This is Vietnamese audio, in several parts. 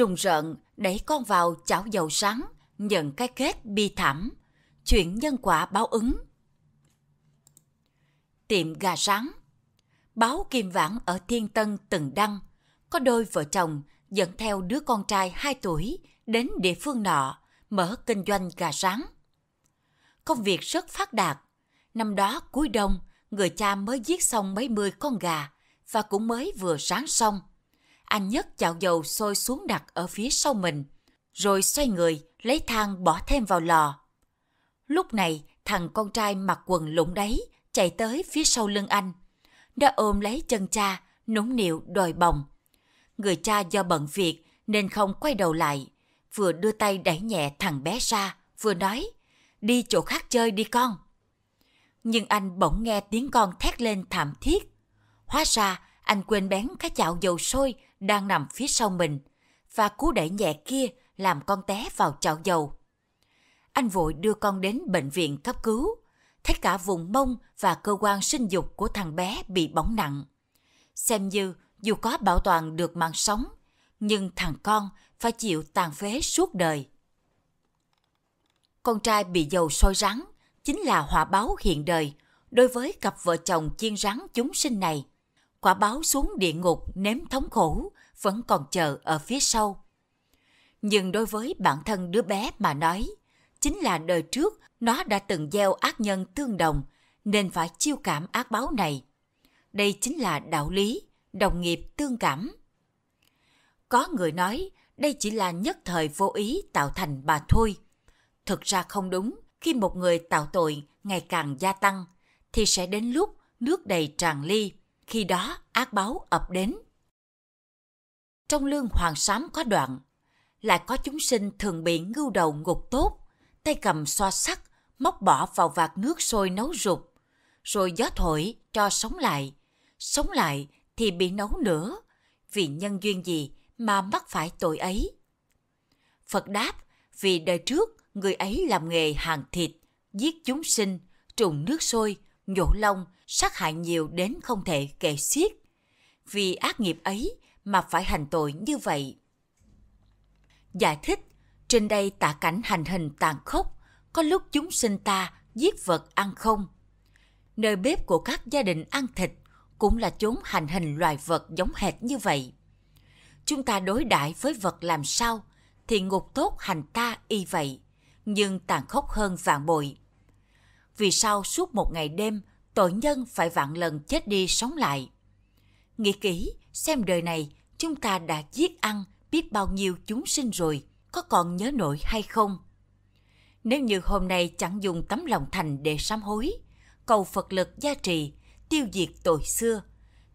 rùng rợn đẩy con vào chảo dầu sáng, nhận cái kết bi thảm. Chuyện nhân quả báo ứng. Tiệm gà sáng Báo Kim vãng ở Thiên Tân từng đăng, có đôi vợ chồng dẫn theo đứa con trai 2 tuổi đến địa phương nọ mở kinh doanh gà sáng. Công việc rất phát đạt. Năm đó cuối đông, người cha mới giết xong mấy mươi con gà và cũng mới vừa sáng xong anh nhấc chảo dầu sôi xuống đặt ở phía sau mình, rồi xoay người lấy thang bỏ thêm vào lò. Lúc này, thằng con trai mặc quần lủng đáy chạy tới phía sau lưng anh. đã ôm lấy chân cha, nũng nịu đòi bồng. Người cha do bận việc nên không quay đầu lại, vừa đưa tay đẩy nhẹ thằng bé ra, vừa nói, đi chỗ khác chơi đi con. Nhưng anh bỗng nghe tiếng con thét lên thảm thiết. Hóa ra, anh quên bén cái chảo dầu sôi đang nằm phía sau mình và cú đẩy nhẹ kia làm con té vào chậu dầu. Anh vội đưa con đến bệnh viện cấp cứu, thấy cả vùng mông và cơ quan sinh dục của thằng bé bị bỏng nặng. Xem như dù có bảo toàn được mạng sống, nhưng thằng con phải chịu tàn phế suốt đời. Con trai bị dầu sôi rắn chính là họa báo hiện đời đối với cặp vợ chồng chiên rắn chúng sinh này quả báo xuống địa ngục ném thống khổ vẫn còn chờ ở phía sau. Nhưng đối với bản thân đứa bé mà nói, chính là đời trước nó đã từng gieo ác nhân tương đồng nên phải chiêu cảm ác báo này. Đây chính là đạo lý, đồng nghiệp tương cảm. Có người nói đây chỉ là nhất thời vô ý tạo thành bà thôi. Thực ra không đúng, khi một người tạo tội ngày càng gia tăng, thì sẽ đến lúc nước đầy tràn ly khi đó ác báo ập đến. Trong lương hoàng sám có đoạn, lại có chúng sinh thường bị ngưu đầu ngục tốt, tay cầm xoa sắt, móc bỏ vào vạt nước sôi nấu rục rồi gió thổi cho sống lại. Sống lại thì bị nấu nữa, vì nhân duyên gì mà mắc phải tội ấy. Phật đáp, vì đời trước người ấy làm nghề hàng thịt, giết chúng sinh, trùng nước sôi, nhổ lông, sát hại nhiều đến không thể kể xiết. Vì ác nghiệp ấy mà phải hành tội như vậy. Giải thích, trên đây tả cảnh hành hình tàn khốc, có lúc chúng sinh ta giết vật ăn không. Nơi bếp của các gia đình ăn thịt cũng là chốn hành hình loài vật giống hệt như vậy. Chúng ta đối đãi với vật làm sao thì ngục tốt hành ta y vậy, nhưng tàn khốc hơn vạn bội. Vì sao suốt một ngày đêm tội nhân phải vạn lần chết đi sống lại. Nghĩ kỹ, xem đời này, chúng ta đã giết ăn biết bao nhiêu chúng sinh rồi, có còn nhớ nổi hay không? Nếu như hôm nay chẳng dùng tấm lòng thành để sám hối, cầu Phật lực gia trì, tiêu diệt tội xưa,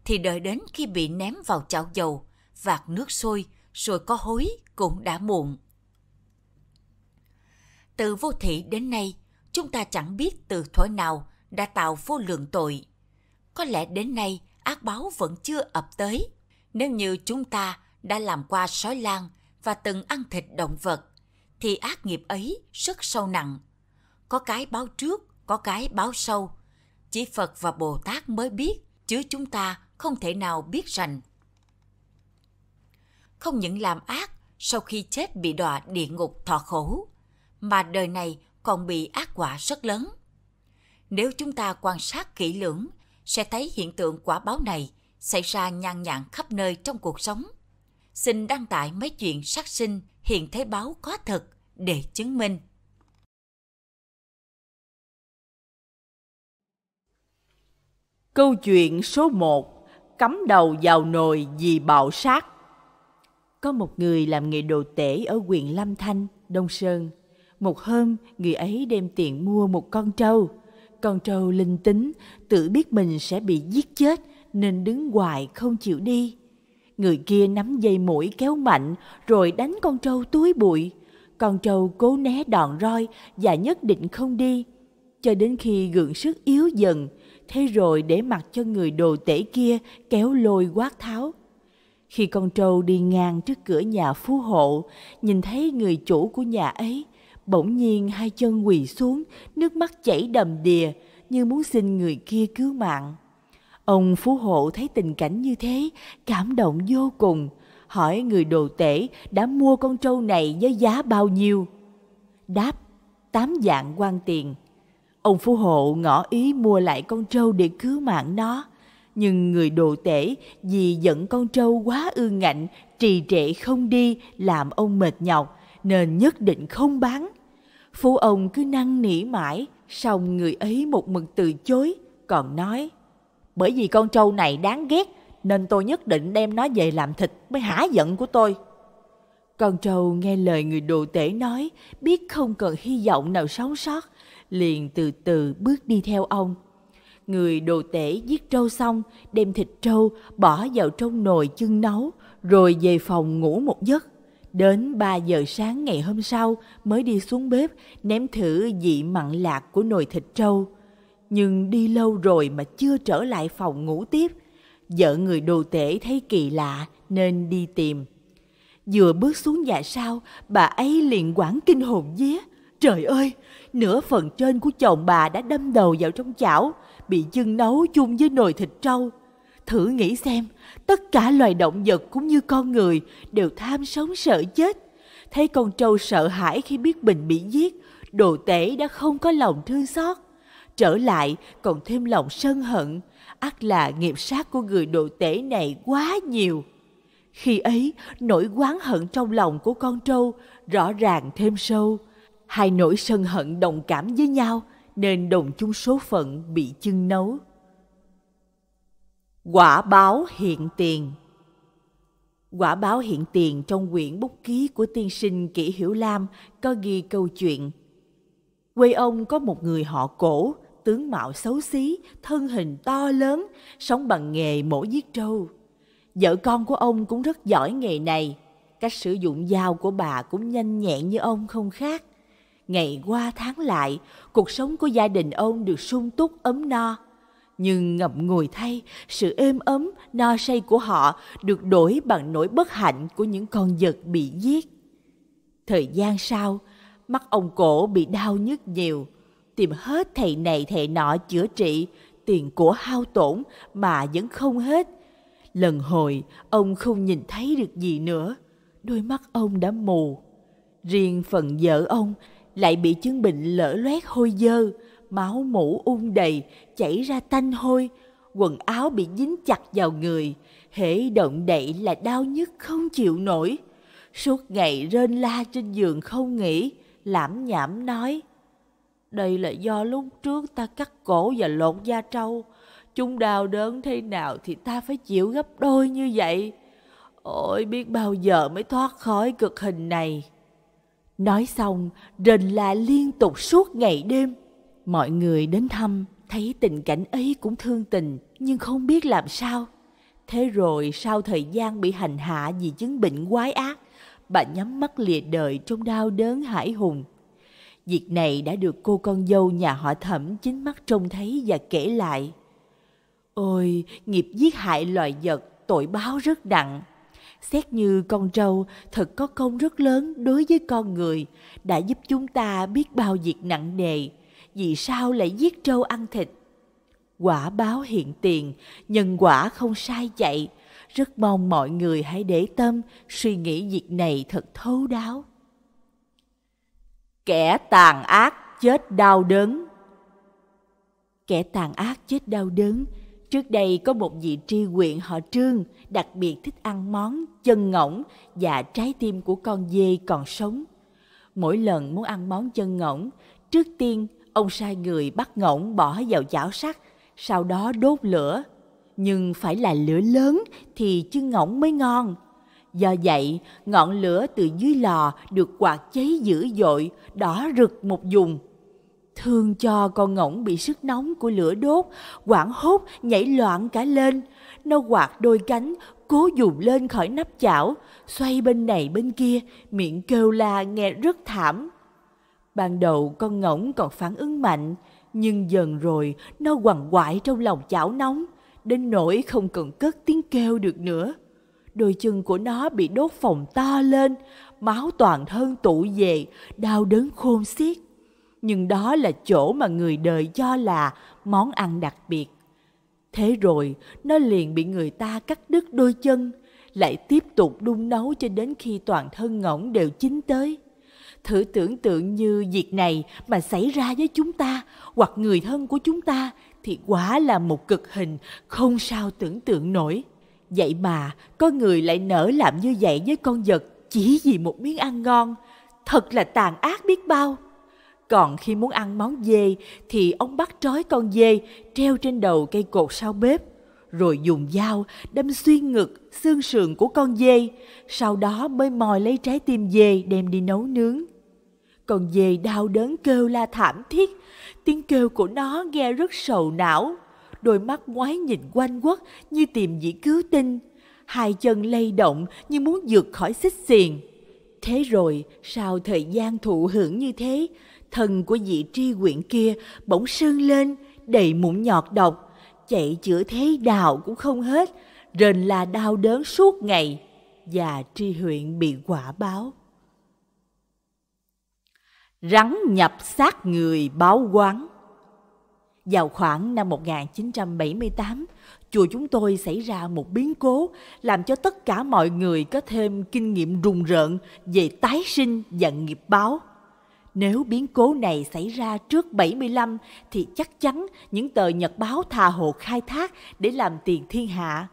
thì đợi đến khi bị ném vào chảo dầu, vạt nước sôi, rồi có hối cũng đã muộn. Từ vô thị đến nay, chúng ta chẳng biết từ thuở nào đã tạo vô lượng tội. Có lẽ đến nay ác báo vẫn chưa ập tới. Nếu như chúng ta đã làm qua sói lang và từng ăn thịt động vật, thì ác nghiệp ấy rất sâu nặng. Có cái báo trước, có cái báo sau. Chỉ Phật và Bồ Tát mới biết, chứ chúng ta không thể nào biết rành. Không những làm ác, sau khi chết bị đọa địa ngục thọ khổ, mà đời này còn bị ác quả rất lớn. Nếu chúng ta quan sát kỹ lưỡng, sẽ thấy hiện tượng quả báo này xảy ra nhan nhản khắp nơi trong cuộc sống. Xin đăng tải mấy chuyện sát sinh hiện thế báo có thật để chứng minh. Câu chuyện số 1 Cắm đầu vào nồi vì bạo sát Có một người làm nghề đồ tể ở huyện lâm Thanh, Đông Sơn. Một hôm, người ấy đem tiền mua một con trâu – con trâu linh tính, tự biết mình sẽ bị giết chết nên đứng hoài không chịu đi. Người kia nắm dây mũi kéo mạnh rồi đánh con trâu túi bụi. Con trâu cố né đòn roi và nhất định không đi. Cho đến khi gượng sức yếu dần, thế rồi để mặc cho người đồ tể kia kéo lôi quát tháo. Khi con trâu đi ngang trước cửa nhà phú hộ, nhìn thấy người chủ của nhà ấy, Bỗng nhiên hai chân quỳ xuống, nước mắt chảy đầm đìa như muốn xin người kia cứu mạng. Ông Phú Hộ thấy tình cảnh như thế, cảm động vô cùng, hỏi người đồ tể đã mua con trâu này với giá bao nhiêu. Đáp, tám dạng quan tiền. Ông Phú Hộ ngỏ ý mua lại con trâu để cứu mạng nó. Nhưng người đồ tể vì giận con trâu quá ương ngạnh, trì trệ không đi làm ông mệt nhọc nên nhất định không bán. Phú ông cứ năn nỉ mãi, song người ấy một mực từ chối, còn nói Bởi vì con trâu này đáng ghét, nên tôi nhất định đem nó về làm thịt mới hả giận của tôi. Con trâu nghe lời người đồ tể nói, biết không cần hy vọng nào sống sót, liền từ từ bước đi theo ông. Người đồ tể giết trâu xong, đem thịt trâu bỏ vào trong nồi chưng nấu, rồi về phòng ngủ một giấc. Đến 3 giờ sáng ngày hôm sau mới đi xuống bếp ném thử vị mặn lạc của nồi thịt trâu. Nhưng đi lâu rồi mà chưa trở lại phòng ngủ tiếp. Vợ người đồ tể thấy kỳ lạ nên đi tìm. Vừa bước xuống nhà sau, bà ấy liền quảng kinh hồn vía. Trời ơi, nửa phần trên của chồng bà đã đâm đầu vào trong chảo, bị dưng nấu chung với nồi thịt trâu. Thử nghĩ xem, tất cả loài động vật cũng như con người đều tham sống sợ chết. Thấy con trâu sợ hãi khi biết mình bị giết, đồ tể đã không có lòng thương xót. Trở lại còn thêm lòng sân hận, ắt là nghiệp sát của người đồ tể này quá nhiều. Khi ấy, nỗi oán hận trong lòng của con trâu rõ ràng thêm sâu. Hai nỗi sân hận đồng cảm với nhau nên đồng chung số phận bị chưng nấu. Quả báo hiện tiền Quả báo hiện tiền trong quyển bút ký của tiên sinh Kỷ Hiểu Lam có ghi câu chuyện. Quê ông có một người họ cổ, tướng mạo xấu xí, thân hình to lớn, sống bằng nghề mổ giết trâu. Vợ con của ông cũng rất giỏi nghề này, cách sử dụng dao của bà cũng nhanh nhẹn như ông không khác. Ngày qua tháng lại, cuộc sống của gia đình ông được sung túc ấm no. Nhưng ngậm ngùi thay, sự êm ấm, no say của họ được đổi bằng nỗi bất hạnh của những con vật bị giết. Thời gian sau, mắt ông cổ bị đau nhức nhiều, tìm hết thầy này thầy nọ chữa trị, tiền của hao tổn mà vẫn không hết. Lần hồi, ông không nhìn thấy được gì nữa, đôi mắt ông đã mù. Riêng phần vợ ông lại bị chứng bệnh lở loét hôi dơ, máu mũ ung um đầy, chảy ra tanh hôi, quần áo bị dính chặt vào người, hễ động đậy là đau nhức không chịu nổi. Suốt ngày rên la trên giường không nghỉ, lảm nhảm nói. Đây là do lúc trước ta cắt cổ và lột da trâu, chúng đau đớn thế nào thì ta phải chịu gấp đôi như vậy. Ôi biết bao giờ mới thoát khỏi cực hình này. Nói xong, rền la liên tục suốt ngày đêm mọi người đến thăm thấy tình cảnh ấy cũng thương tình nhưng không biết làm sao thế rồi sau thời gian bị hành hạ vì chứng bệnh quái ác bà nhắm mắt lìa đời trong đau đớn hải hùng việc này đã được cô con dâu nhà họ thẩm chính mắt trông thấy và kể lại ôi nghiệp giết hại loài vật tội báo rất nặng xét như con trâu thật có công rất lớn đối với con người đã giúp chúng ta biết bao việc nặng nề vì sao lại giết trâu ăn thịt? Quả báo hiện tiền, nhân quả không sai chạy. Rất mong mọi người hãy để tâm suy nghĩ việc này thật thấu đáo. Kẻ tàn ác chết đau đớn Kẻ tàn ác chết đau đớn Trước đây có một vị tri huyện họ Trương đặc biệt thích ăn món chân ngỗng và trái tim của con dê còn sống. Mỗi lần muốn ăn món chân ngỗng, trước tiên ông sai người bắt ngỗng bỏ vào chảo sắt, sau đó đốt lửa. Nhưng phải là lửa lớn thì chân ngỗng mới ngon. Do vậy, ngọn lửa từ dưới lò được quạt cháy dữ dội, đỏ rực một vùng. Thương cho con ngỗng bị sức nóng của lửa đốt, quảng hốt nhảy loạn cả lên. Nó quạt đôi cánh, cố dùng lên khỏi nắp chảo, xoay bên này bên kia, miệng kêu la nghe rất thảm. Ban đầu con ngỗng còn phản ứng mạnh, nhưng dần rồi nó quằn quại trong lòng chảo nóng, đến nỗi không cần cất tiếng kêu được nữa. Đôi chân của nó bị đốt phồng to lên, máu toàn thân tụ về, đau đớn khôn xiết. Nhưng đó là chỗ mà người đời cho là món ăn đặc biệt. Thế rồi, nó liền bị người ta cắt đứt đôi chân, lại tiếp tục đun nấu cho đến khi toàn thân ngỗng đều chín tới. Thử tưởng tượng như việc này mà xảy ra với chúng ta hoặc người thân của chúng ta thì quả là một cực hình không sao tưởng tượng nổi. Vậy mà có người lại nỡ làm như vậy với con vật chỉ vì một miếng ăn ngon. Thật là tàn ác biết bao. Còn khi muốn ăn món dê thì ông bắt trói con dê treo trên đầu cây cột sau bếp rồi dùng dao đâm xuyên ngực, xương sườn của con dê, sau đó mới mòi lấy trái tim dê đem đi nấu nướng. Còn về đau đớn kêu la thảm thiết, tiếng kêu của nó nghe rất sầu não. Đôi mắt ngoái nhìn quanh quất như tìm dĩ cứu tinh. Hai chân lay động như muốn vượt khỏi xích xiền. Thế rồi, sau thời gian thụ hưởng như thế, thần của vị tri quyện kia bỗng sưng lên, đầy mụn nhọt độc, chạy chữa thế đào cũng không hết, rền là đau đớn suốt ngày, và tri huyện bị quả báo rắn nhập xác người báo quán. Vào khoảng năm 1978, chùa chúng tôi xảy ra một biến cố làm cho tất cả mọi người có thêm kinh nghiệm rùng rợn về tái sinh và nghiệp báo. Nếu biến cố này xảy ra trước 75 thì chắc chắn những tờ nhật báo thà hồ khai thác để làm tiền thiên hạ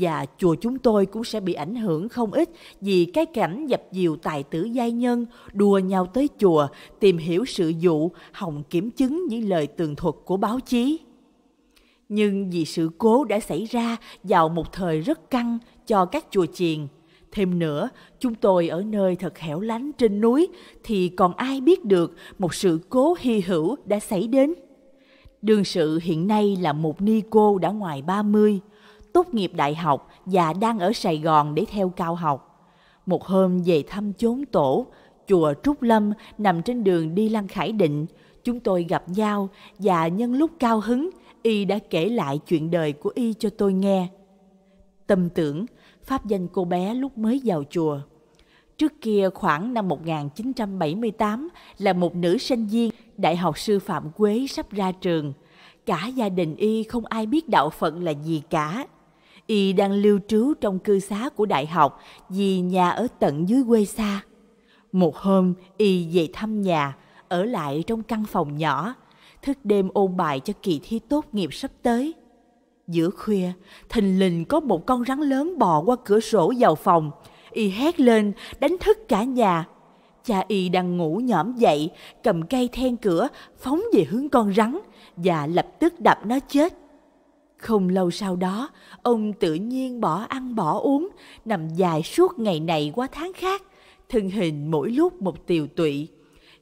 và chùa chúng tôi cũng sẽ bị ảnh hưởng không ít vì cái cảnh dập dìu tài tử giai nhân đua nhau tới chùa tìm hiểu sự vụ hòng kiểm chứng những lời tường thuật của báo chí. Nhưng vì sự cố đã xảy ra vào một thời rất căng cho các chùa chiền, Thêm nữa, chúng tôi ở nơi thật hẻo lánh trên núi thì còn ai biết được một sự cố hy hữu đã xảy đến. Đương sự hiện nay là một ni cô đã ngoài 30, tốt nghiệp đại học và đang ở Sài Gòn để theo cao học. Một hôm về thăm chốn tổ, chùa Trúc Lâm nằm trên đường đi Lăng Khải Định, chúng tôi gặp nhau và nhân lúc cao hứng, y đã kể lại chuyện đời của y cho tôi nghe. Tâm tưởng, pháp danh cô bé lúc mới vào chùa. Trước kia khoảng năm 1978 là một nữ sinh viên Đại học Sư Phạm Quế sắp ra trường. Cả gia đình y không ai biết đạo Phật là gì cả y đang lưu trú trong cư xá của đại học vì nhà ở tận dưới quê xa. Một hôm, y về thăm nhà, ở lại trong căn phòng nhỏ, thức đêm ôn bài cho kỳ thi tốt nghiệp sắp tới. Giữa khuya, thình lình có một con rắn lớn bò qua cửa sổ vào phòng. Y hét lên, đánh thức cả nhà. Cha Y đang ngủ nhõm dậy, cầm cây then cửa, phóng về hướng con rắn và lập tức đập nó chết. Không lâu sau đó, ông tự nhiên bỏ ăn bỏ uống, nằm dài suốt ngày này qua tháng khác, thân hình mỗi lúc một tiều tụy.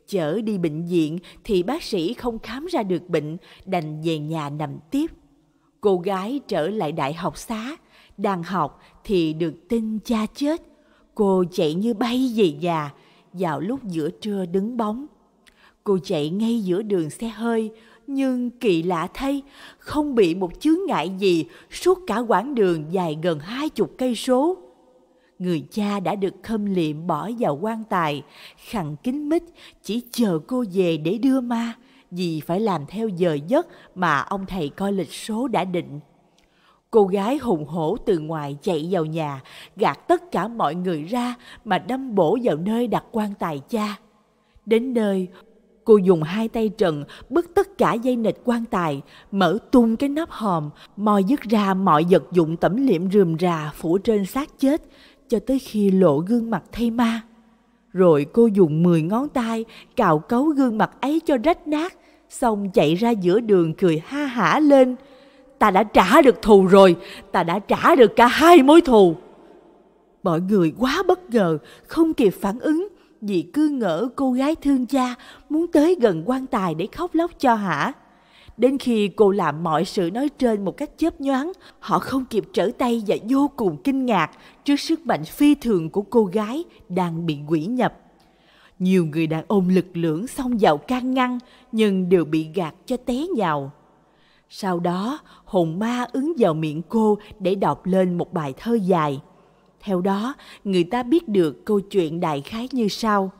Chở đi bệnh viện thì bác sĩ không khám ra được bệnh, đành về nhà nằm tiếp. Cô gái trở lại đại học xá, đang học thì được tin cha chết. Cô chạy như bay về nhà, vào lúc giữa trưa đứng bóng. Cô chạy ngay giữa đường xe hơi, nhưng kỳ lạ thay, không bị một chướng ngại gì suốt cả quãng đường dài gần hai chục cây số. Người cha đã được khâm liệm bỏ vào quan tài, khẳng kín mít chỉ chờ cô về để đưa ma, vì phải làm theo giờ giấc mà ông thầy coi lịch số đã định. Cô gái hùng hổ từ ngoài chạy vào nhà, gạt tất cả mọi người ra mà đâm bổ vào nơi đặt quan tài cha. Đến nơi, Cô dùng hai tay trần bứt tất cả dây nịch quan tài, mở tung cái nắp hòm, moi dứt ra mọi vật dụng tẩm liệm rườm rà phủ trên xác chết, cho tới khi lộ gương mặt thay ma. Rồi cô dùng mười ngón tay cào cấu gương mặt ấy cho rách nát, xong chạy ra giữa đường cười ha hả lên. Ta đã trả được thù rồi, ta đã trả được cả hai mối thù. Mọi người quá bất ngờ, không kịp phản ứng, vì cứ ngỡ cô gái thương cha muốn tới gần quan tài để khóc lóc cho hả. Đến khi cô làm mọi sự nói trên một cách chớp nhoáng, họ không kịp trở tay và vô cùng kinh ngạc trước sức mạnh phi thường của cô gái đang bị quỷ nhập. Nhiều người đàn ông lực lưỡng xông vào can ngăn nhưng đều bị gạt cho té nhào. Sau đó, hồn ma ứng vào miệng cô để đọc lên một bài thơ dài – theo đó, người ta biết được câu chuyện đại khái như sau.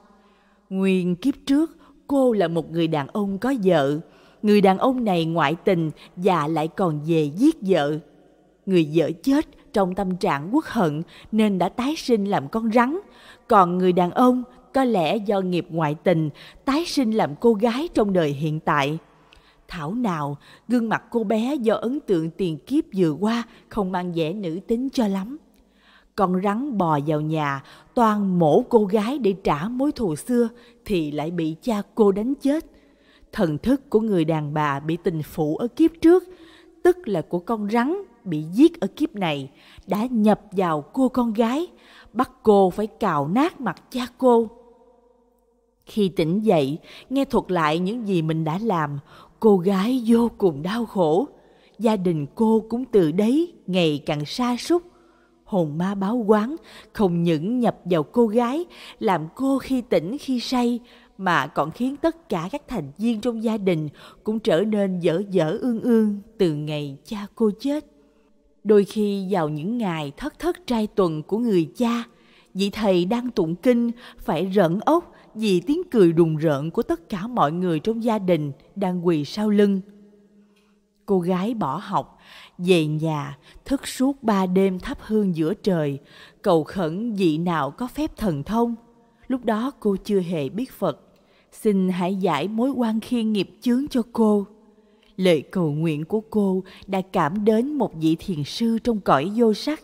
Nguyên kiếp trước, cô là một người đàn ông có vợ. Người đàn ông này ngoại tình và lại còn về giết vợ. Người vợ chết trong tâm trạng quốc hận nên đã tái sinh làm con rắn. Còn người đàn ông có lẽ do nghiệp ngoại tình tái sinh làm cô gái trong đời hiện tại. Thảo nào, gương mặt cô bé do ấn tượng tiền kiếp vừa qua không mang vẻ nữ tính cho lắm con rắn bò vào nhà toàn mổ cô gái để trả mối thù xưa thì lại bị cha cô đánh chết thần thức của người đàn bà bị tình phụ ở kiếp trước tức là của con rắn bị giết ở kiếp này đã nhập vào cô con gái bắt cô phải cào nát mặt cha cô khi tỉnh dậy nghe thuật lại những gì mình đã làm cô gái vô cùng đau khổ gia đình cô cũng từ đấy ngày càng xa sút hồn ma báo quán không những nhập vào cô gái, làm cô khi tỉnh khi say, mà còn khiến tất cả các thành viên trong gia đình cũng trở nên dở dở ương ương từ ngày cha cô chết. Đôi khi vào những ngày thất thất trai tuần của người cha, vị thầy đang tụng kinh phải rợn ốc vì tiếng cười đùng rợn của tất cả mọi người trong gia đình đang quỳ sau lưng. Cô gái bỏ học về nhà, thức suốt ba đêm thắp hương giữa trời, cầu khẩn vị nào có phép thần thông. Lúc đó cô chưa hề biết Phật. Xin hãy giải mối quan khiên nghiệp chướng cho cô. Lời cầu nguyện của cô đã cảm đến một vị thiền sư trong cõi vô sắc.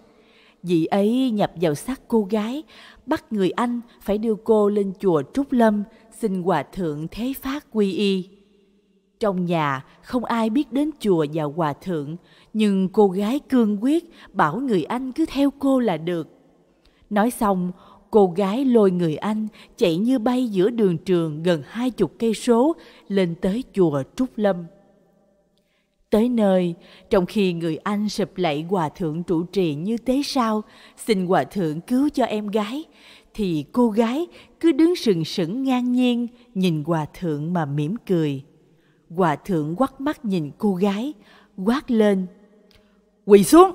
Vị ấy nhập vào xác cô gái, bắt người Anh phải đưa cô lên chùa Trúc Lâm, xin Hòa Thượng Thế Phát quy y trong nhà không ai biết đến chùa và hòa thượng, nhưng cô gái cương quyết bảo người anh cứ theo cô là được. Nói xong, cô gái lôi người anh chạy như bay giữa đường trường gần hai chục cây số lên tới chùa Trúc Lâm. Tới nơi, trong khi người anh sụp lạy hòa thượng trụ trì như tế sao, xin hòa thượng cứu cho em gái, thì cô gái cứ đứng sừng sững ngang nhiên, nhìn hòa thượng mà mỉm cười. Hòa thượng quắt mắt nhìn cô gái, quát lên. Quỳ xuống!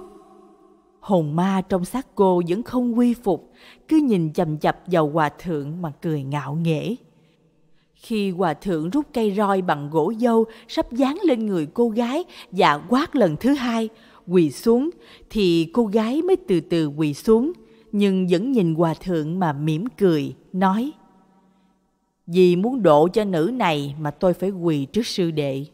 Hồn ma trong xác cô vẫn không quy phục, cứ nhìn chầm chập vào hòa thượng mà cười ngạo nghễ. Khi hòa thượng rút cây roi bằng gỗ dâu sắp dán lên người cô gái và quát lần thứ hai, quỳ xuống, thì cô gái mới từ từ quỳ xuống, nhưng vẫn nhìn hòa thượng mà mỉm cười, nói – vì muốn độ cho nữ này mà tôi phải quỳ trước sư đệ.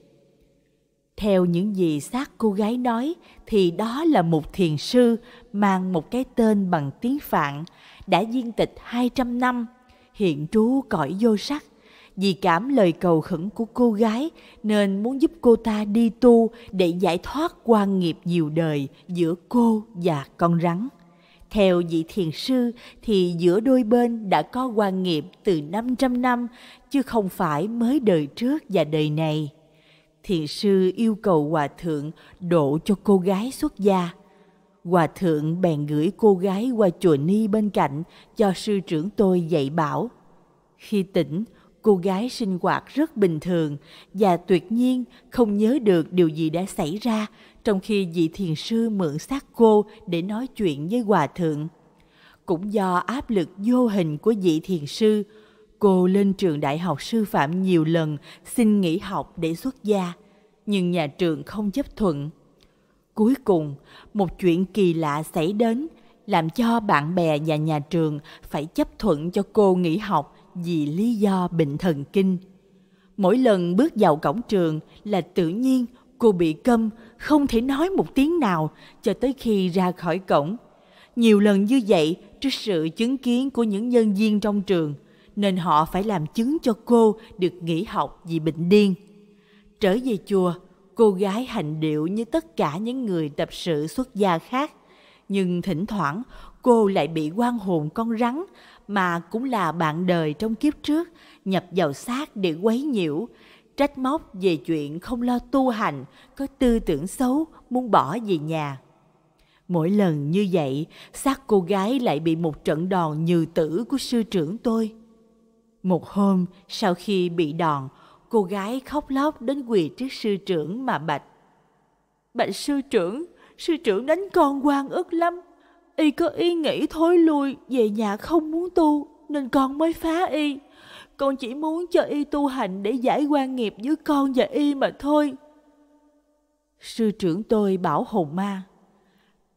Theo những gì xác cô gái nói thì đó là một thiền sư mang một cái tên bằng tiếng Phạn đã viên tịch 200 năm, hiện trú cõi vô sắc. Vì cảm lời cầu khẩn của cô gái nên muốn giúp cô ta đi tu để giải thoát quan nghiệp nhiều đời giữa cô và con rắn. Theo vị thiền sư thì giữa đôi bên đã có quan nghiệp từ 500 năm, chứ không phải mới đời trước và đời này. Thiền sư yêu cầu Hòa Thượng độ cho cô gái xuất gia. Hòa Thượng bèn gửi cô gái qua chùa Ni bên cạnh cho sư trưởng tôi dạy bảo. Khi tỉnh, cô gái sinh hoạt rất bình thường và tuyệt nhiên không nhớ được điều gì đã xảy ra trong khi vị thiền sư mượn xác cô để nói chuyện với hòa thượng. Cũng do áp lực vô hình của vị thiền sư, cô lên trường đại học sư phạm nhiều lần xin nghỉ học để xuất gia, nhưng nhà trường không chấp thuận. Cuối cùng, một chuyện kỳ lạ xảy đến làm cho bạn bè và nhà trường phải chấp thuận cho cô nghỉ học vì lý do bệnh thần kinh. Mỗi lần bước vào cổng trường là tự nhiên cô bị câm không thể nói một tiếng nào cho tới khi ra khỏi cổng. Nhiều lần như vậy trước sự chứng kiến của những nhân viên trong trường, nên họ phải làm chứng cho cô được nghỉ học vì bệnh điên. Trở về chùa, cô gái hành điệu như tất cả những người tập sự xuất gia khác. Nhưng thỉnh thoảng cô lại bị quan hồn con rắn mà cũng là bạn đời trong kiếp trước nhập vào xác để quấy nhiễu, trách móc về chuyện không lo tu hành, có tư tưởng xấu, muốn bỏ về nhà. Mỗi lần như vậy, xác cô gái lại bị một trận đòn như tử của sư trưởng tôi. Một hôm, sau khi bị đòn, cô gái khóc lóc đến quỳ trước sư trưởng mà bạch. Bạch sư trưởng, sư trưởng đánh con quan ức lắm. Y có ý nghĩ thối lui, về nhà không muốn tu, nên con mới phá y con chỉ muốn cho y tu hành để giải quan nghiệp giữa con và y mà thôi. Sư trưởng tôi bảo hồn ma,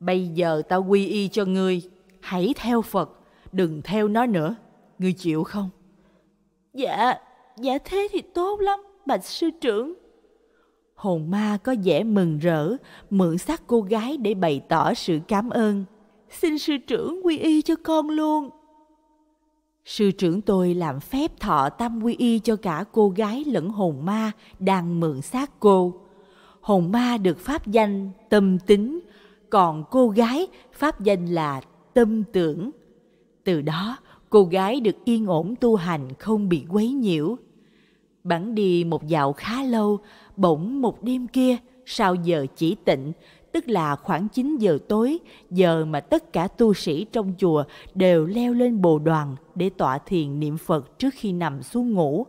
bây giờ tao quy y cho ngươi, hãy theo Phật, đừng theo nó nữa, ngươi chịu không? Dạ, dạ thế thì tốt lắm, bạch sư trưởng. Hồn ma có vẻ mừng rỡ, mượn xác cô gái để bày tỏ sự cảm ơn. Xin sư trưởng quy y cho con luôn. Sư trưởng tôi làm phép thọ tam quy y cho cả cô gái lẫn hồn ma đang mượn xác cô. Hồn ma được pháp danh tâm tính, còn cô gái pháp danh là tâm tưởng. Từ đó, cô gái được yên ổn tu hành không bị quấy nhiễu. Bắn đi một dạo khá lâu, bỗng một đêm kia, sau giờ chỉ tịnh, tức là khoảng 9 giờ tối, giờ mà tất cả tu sĩ trong chùa đều leo lên bồ đoàn để tọa thiền niệm Phật trước khi nằm xuống ngủ.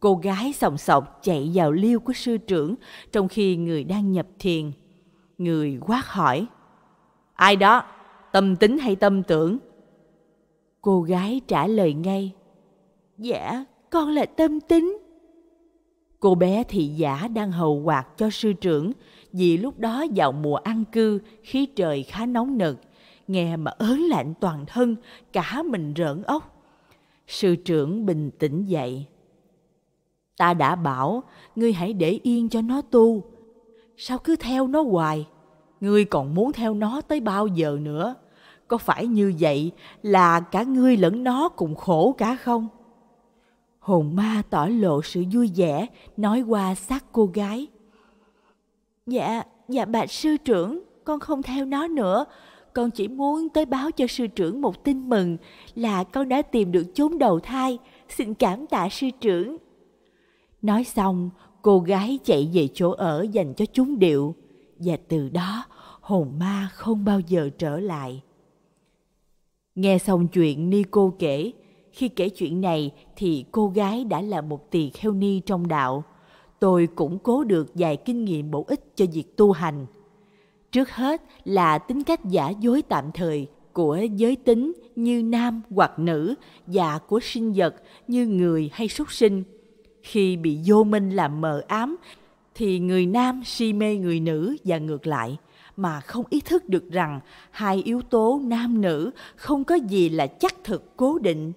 Cô gái sòng sọc chạy vào liêu của sư trưởng trong khi người đang nhập thiền. Người quát hỏi, Ai đó, tâm tính hay tâm tưởng? Cô gái trả lời ngay, Dạ, con là tâm tính. Cô bé thị giả đang hầu quạt cho sư trưởng, vì lúc đó vào mùa ăn cư, khí trời khá nóng nực, nghe mà ớn lạnh toàn thân, cả mình rợn ốc. Sư trưởng bình tĩnh dậy. Ta đã bảo, ngươi hãy để yên cho nó tu. Sao cứ theo nó hoài? Ngươi còn muốn theo nó tới bao giờ nữa? Có phải như vậy là cả ngươi lẫn nó cùng khổ cả không? Hồn ma tỏ lộ sự vui vẻ, nói qua xác cô gái. Dạ, dạ bà sư trưởng, con không theo nó nữa. Con chỉ muốn tới báo cho sư trưởng một tin mừng là con đã tìm được chốn đầu thai. Xin cảm tạ sư trưởng. Nói xong, cô gái chạy về chỗ ở dành cho chúng điệu. Và từ đó, hồn ma không bao giờ trở lại. Nghe xong chuyện ni cô kể, khi kể chuyện này thì cô gái đã là một tỳ kheo ni trong đạo tôi cũng cố được vài kinh nghiệm bổ ích cho việc tu hành. Trước hết là tính cách giả dối tạm thời của giới tính như nam hoặc nữ và của sinh vật như người hay súc sinh. Khi bị vô minh làm mờ ám thì người nam si mê người nữ và ngược lại mà không ý thức được rằng hai yếu tố nam nữ không có gì là chắc thực cố định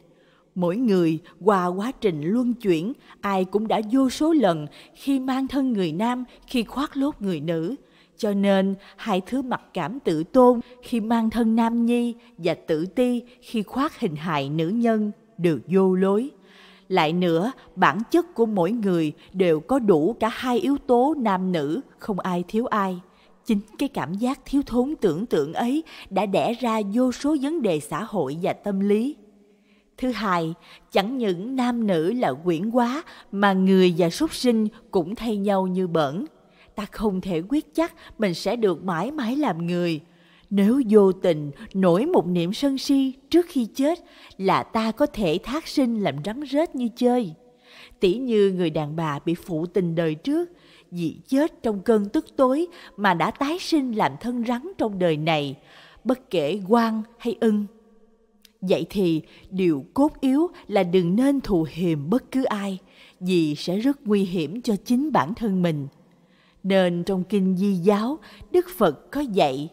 mỗi người qua quá trình luân chuyển ai cũng đã vô số lần khi mang thân người nam khi khoác lốt người nữ cho nên hai thứ mặc cảm tự tôn khi mang thân nam nhi và tự ti khi khoác hình hài nữ nhân đều vô lối lại nữa bản chất của mỗi người đều có đủ cả hai yếu tố nam nữ không ai thiếu ai chính cái cảm giác thiếu thốn tưởng tượng ấy đã đẻ ra vô số vấn đề xã hội và tâm lý Thứ hai, chẳng những nam nữ là quyển quá mà người và súc sinh cũng thay nhau như bẩn. Ta không thể quyết chắc mình sẽ được mãi mãi làm người. Nếu vô tình nổi một niệm sân si trước khi chết là ta có thể thác sinh làm rắn rết như chơi. Tỉ như người đàn bà bị phụ tình đời trước, vì chết trong cơn tức tối mà đã tái sinh làm thân rắn trong đời này, bất kể quan hay ưng. Vậy thì điều cốt yếu là đừng nên thù hiềm bất cứ ai, vì sẽ rất nguy hiểm cho chính bản thân mình. Nên trong kinh Di giáo, Đức Phật có dạy: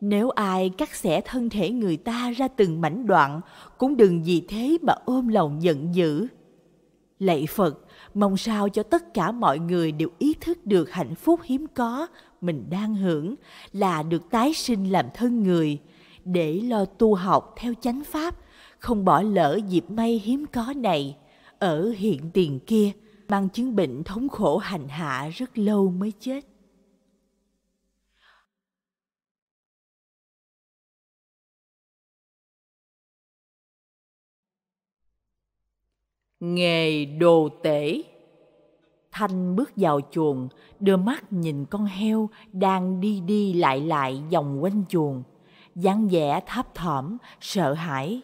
Nếu ai cắt xẻ thân thể người ta ra từng mảnh đoạn, cũng đừng vì thế mà ôm lòng giận dữ. Lạy Phật, mong sao cho tất cả mọi người đều ý thức được hạnh phúc hiếm có mình đang hưởng là được tái sinh làm thân người để lo tu học theo chánh pháp, không bỏ lỡ dịp may hiếm có này, ở hiện tiền kia, mang chứng bệnh thống khổ hành hạ rất lâu mới chết. Nghề đồ tể Thanh bước vào chuồng, đưa mắt nhìn con heo đang đi đi lại lại vòng quanh chuồng dáng vẻ thấp thỏm, sợ hãi.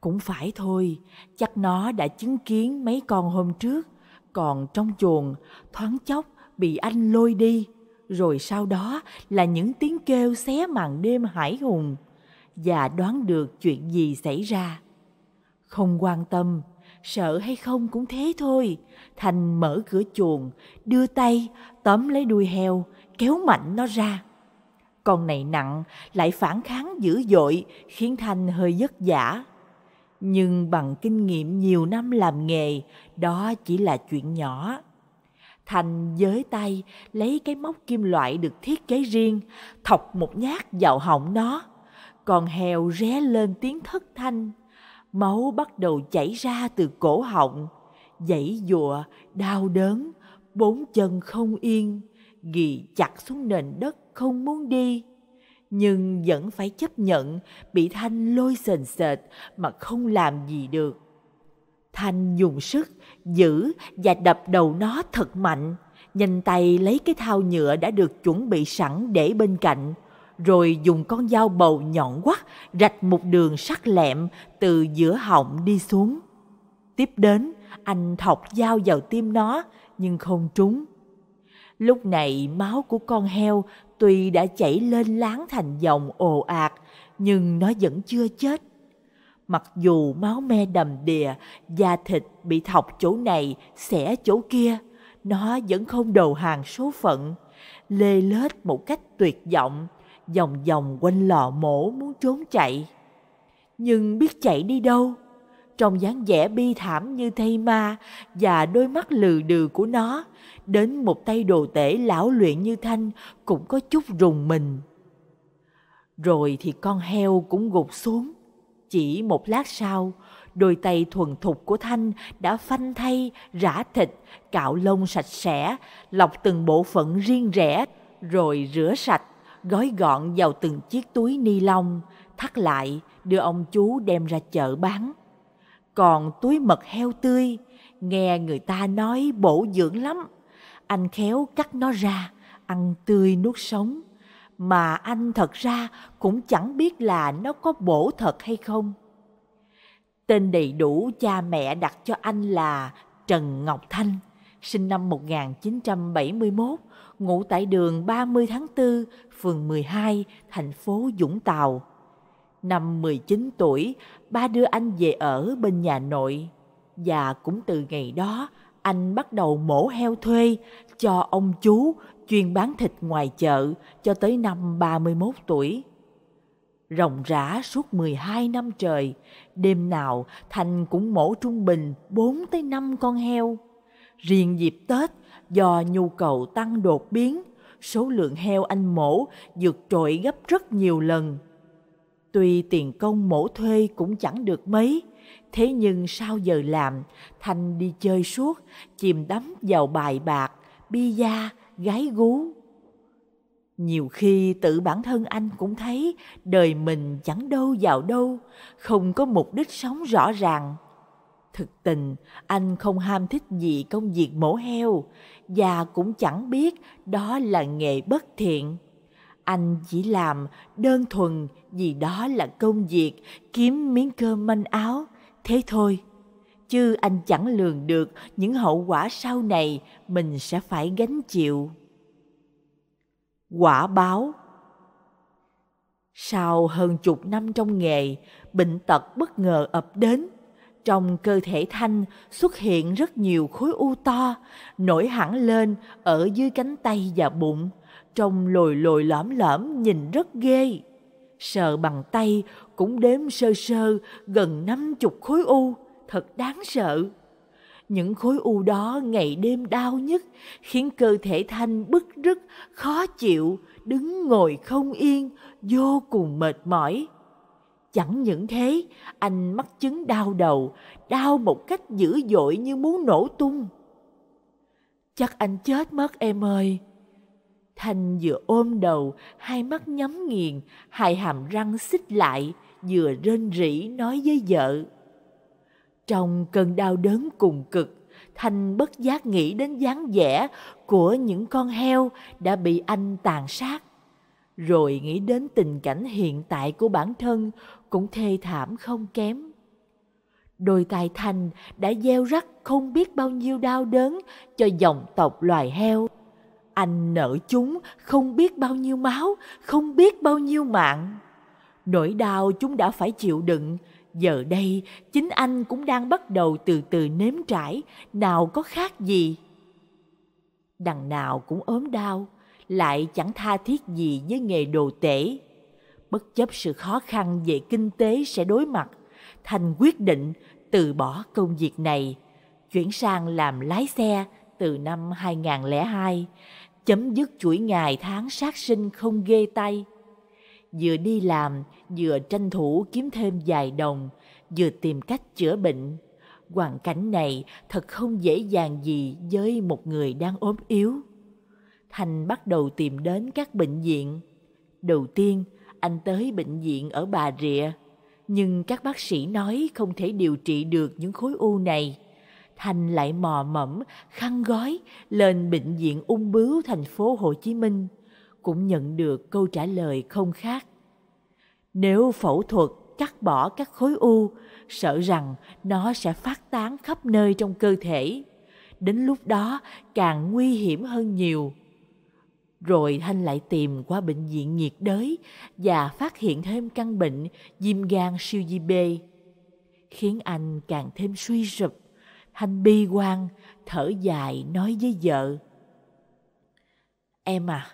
Cũng phải thôi, chắc nó đã chứng kiến mấy con hôm trước, còn trong chuồng, thoáng chốc bị anh lôi đi. Rồi sau đó là những tiếng kêu xé màn đêm hải hùng và đoán được chuyện gì xảy ra. Không quan tâm, sợ hay không cũng thế thôi. Thành mở cửa chuồng, đưa tay, tóm lấy đuôi heo, kéo mạnh nó ra con này nặng lại phản kháng dữ dội khiến thanh hơi vất vả nhưng bằng kinh nghiệm nhiều năm làm nghề đó chỉ là chuyện nhỏ thanh giới tay lấy cái móc kim loại được thiết kế riêng thọc một nhát vào họng nó còn heo ré lên tiếng thất thanh máu bắt đầu chảy ra từ cổ họng dãy dụa đau đớn bốn chân không yên ghì chặt xuống nền đất không muốn đi nhưng vẫn phải chấp nhận bị thanh lôi sền sệt mà không làm gì được thanh dùng sức giữ và đập đầu nó thật mạnh nhanh tay lấy cái thao nhựa đã được chuẩn bị sẵn để bên cạnh rồi dùng con dao bầu nhọn quắt rạch một đường sắc lẹm từ giữa họng đi xuống tiếp đến anh thọc dao vào tim nó nhưng không trúng lúc này máu của con heo tuy đã chảy lên láng thành dòng ồ ạt, nhưng nó vẫn chưa chết. Mặc dù máu me đầm đìa, da thịt bị thọc chỗ này, xẻ chỗ kia, nó vẫn không đầu hàng số phận. Lê lết một cách tuyệt vọng, vòng vòng quanh lò mổ muốn trốn chạy. Nhưng biết chạy đi đâu? trong dáng vẻ bi thảm như thây ma và đôi mắt lừ đừ của nó, đến một tay đồ tể lão luyện như Thanh cũng có chút rùng mình. Rồi thì con heo cũng gục xuống. Chỉ một lát sau, đôi tay thuần thục của Thanh đã phanh thay, rã thịt, cạo lông sạch sẽ, lọc từng bộ phận riêng rẽ, rồi rửa sạch, gói gọn vào từng chiếc túi ni lông, thắt lại, đưa ông chú đem ra chợ bán. Còn túi mật heo tươi, nghe người ta nói bổ dưỡng lắm. Anh khéo cắt nó ra, ăn tươi nuốt sống. Mà anh thật ra cũng chẳng biết là nó có bổ thật hay không. Tên đầy đủ cha mẹ đặt cho anh là Trần Ngọc Thanh, sinh năm 1971, ngủ tại đường 30 tháng 4, phường 12, thành phố Dũng Tàu. Năm 19 tuổi, ba đưa anh về ở bên nhà nội. Và cũng từ ngày đó, anh bắt đầu mổ heo thuê cho ông chú chuyên bán thịt ngoài chợ cho tới năm 31 tuổi. Rồng rã suốt 12 năm trời, đêm nào Thành cũng mổ trung bình 4 tới 5 con heo. Riêng dịp Tết, do nhu cầu tăng đột biến, số lượng heo anh mổ vượt trội gấp rất nhiều lần. Tuy tiền công mổ thuê cũng chẳng được mấy, thế nhưng sau giờ làm, Thanh đi chơi suốt, chìm đắm vào bài bạc, bi da, gái gú. Nhiều khi tự bản thân anh cũng thấy đời mình chẳng đâu vào đâu, không có mục đích sống rõ ràng. Thực tình, anh không ham thích gì công việc mổ heo và cũng chẳng biết đó là nghề bất thiện anh chỉ làm đơn thuần vì đó là công việc kiếm miếng cơm manh áo thế thôi chứ anh chẳng lường được những hậu quả sau này mình sẽ phải gánh chịu quả báo sau hơn chục năm trong nghề bệnh tật bất ngờ ập đến trong cơ thể thanh xuất hiện rất nhiều khối u to nổi hẳn lên ở dưới cánh tay và bụng trông lồi lồi lõm lõm nhìn rất ghê. Sờ bằng tay cũng đếm sơ sơ gần năm chục khối u, thật đáng sợ. Những khối u đó ngày đêm đau nhất khiến cơ thể Thanh bức rứt, khó chịu, đứng ngồi không yên, vô cùng mệt mỏi. Chẳng những thế, anh mắc chứng đau đầu, đau một cách dữ dội như muốn nổ tung. Chắc anh chết mất em ơi. Thanh vừa ôm đầu, hai mắt nhắm nghiền, hai hàm răng xích lại, vừa rên rỉ nói với vợ. Trong cơn đau đớn cùng cực, Thanh bất giác nghĩ đến dáng vẻ của những con heo đã bị anh tàn sát. Rồi nghĩ đến tình cảnh hiện tại của bản thân cũng thê thảm không kém. Đôi tài Thanh đã gieo rắc không biết bao nhiêu đau đớn cho dòng tộc loài heo anh nợ chúng không biết bao nhiêu máu, không biết bao nhiêu mạng. Nỗi đau chúng đã phải chịu đựng, giờ đây chính anh cũng đang bắt đầu từ từ nếm trải, nào có khác gì. Đằng nào cũng ốm đau, lại chẳng tha thiết gì với nghề đồ tể. Bất chấp sự khó khăn về kinh tế sẽ đối mặt, Thành quyết định từ bỏ công việc này, chuyển sang làm lái xe từ năm 2002 chấm dứt chuỗi ngày tháng sát sinh không ghê tay. Vừa đi làm, vừa tranh thủ kiếm thêm vài đồng, vừa tìm cách chữa bệnh. Hoàn cảnh này thật không dễ dàng gì với một người đang ốm yếu. Thành bắt đầu tìm đến các bệnh viện. Đầu tiên, anh tới bệnh viện ở Bà Rịa, nhưng các bác sĩ nói không thể điều trị được những khối u này Thành lại mò mẫm, khăn gói lên bệnh viện ung bướu thành phố Hồ Chí Minh, cũng nhận được câu trả lời không khác. Nếu phẫu thuật cắt bỏ các khối u, sợ rằng nó sẽ phát tán khắp nơi trong cơ thể. Đến lúc đó càng nguy hiểm hơn nhiều. Rồi Thanh lại tìm qua bệnh viện nhiệt đới và phát hiện thêm căn bệnh viêm gan siêu di B, khiến anh càng thêm suy sụp Hanh bi quan, thở dài nói với vợ. Em à,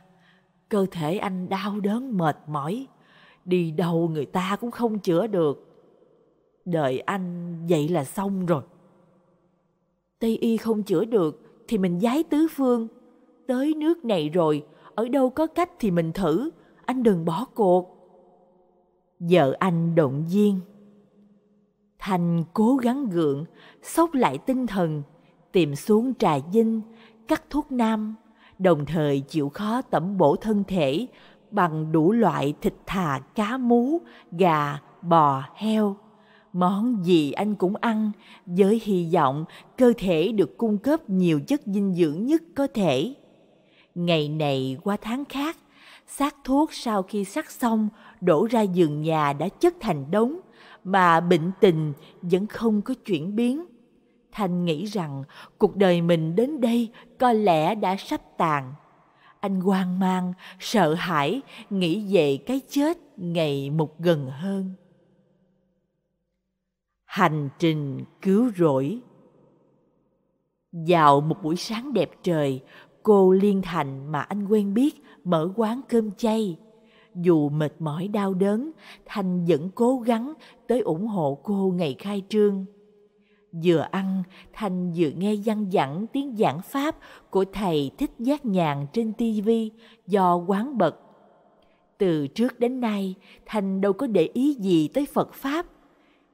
cơ thể anh đau đớn mệt mỏi, đi đâu người ta cũng không chữa được. Đời anh vậy là xong rồi. Tây y không chữa được thì mình giái tứ phương. Tới nước này rồi, ở đâu có cách thì mình thử, anh đừng bỏ cuộc. Vợ anh động viên Thành cố gắng gượng, sốc lại tinh thần, tìm xuống trà dinh, cắt thuốc nam, đồng thời chịu khó tẩm bổ thân thể bằng đủ loại thịt thà cá mú, gà, bò, heo. Món gì anh cũng ăn, với hy vọng cơ thể được cung cấp nhiều chất dinh dưỡng nhất có thể. Ngày này qua tháng khác, xác thuốc sau khi sắc xong đổ ra giường nhà đã chất thành đống, mà bệnh tình vẫn không có chuyển biến. Thành nghĩ rằng cuộc đời mình đến đây có lẽ đã sắp tàn. Anh hoang mang, sợ hãi, nghĩ về cái chết ngày một gần hơn. Hành trình cứu rỗi Vào một buổi sáng đẹp trời, cô Liên Thành mà anh quen biết mở quán cơm chay dù mệt mỏi đau đớn, Thanh vẫn cố gắng tới ủng hộ cô ngày khai trương. Vừa ăn, Thanh vừa nghe văn dẳng tiếng giảng pháp của thầy Thích Giác Nhàn trên tivi do quán bật. Từ trước đến nay, Thanh đâu có để ý gì tới Phật Pháp.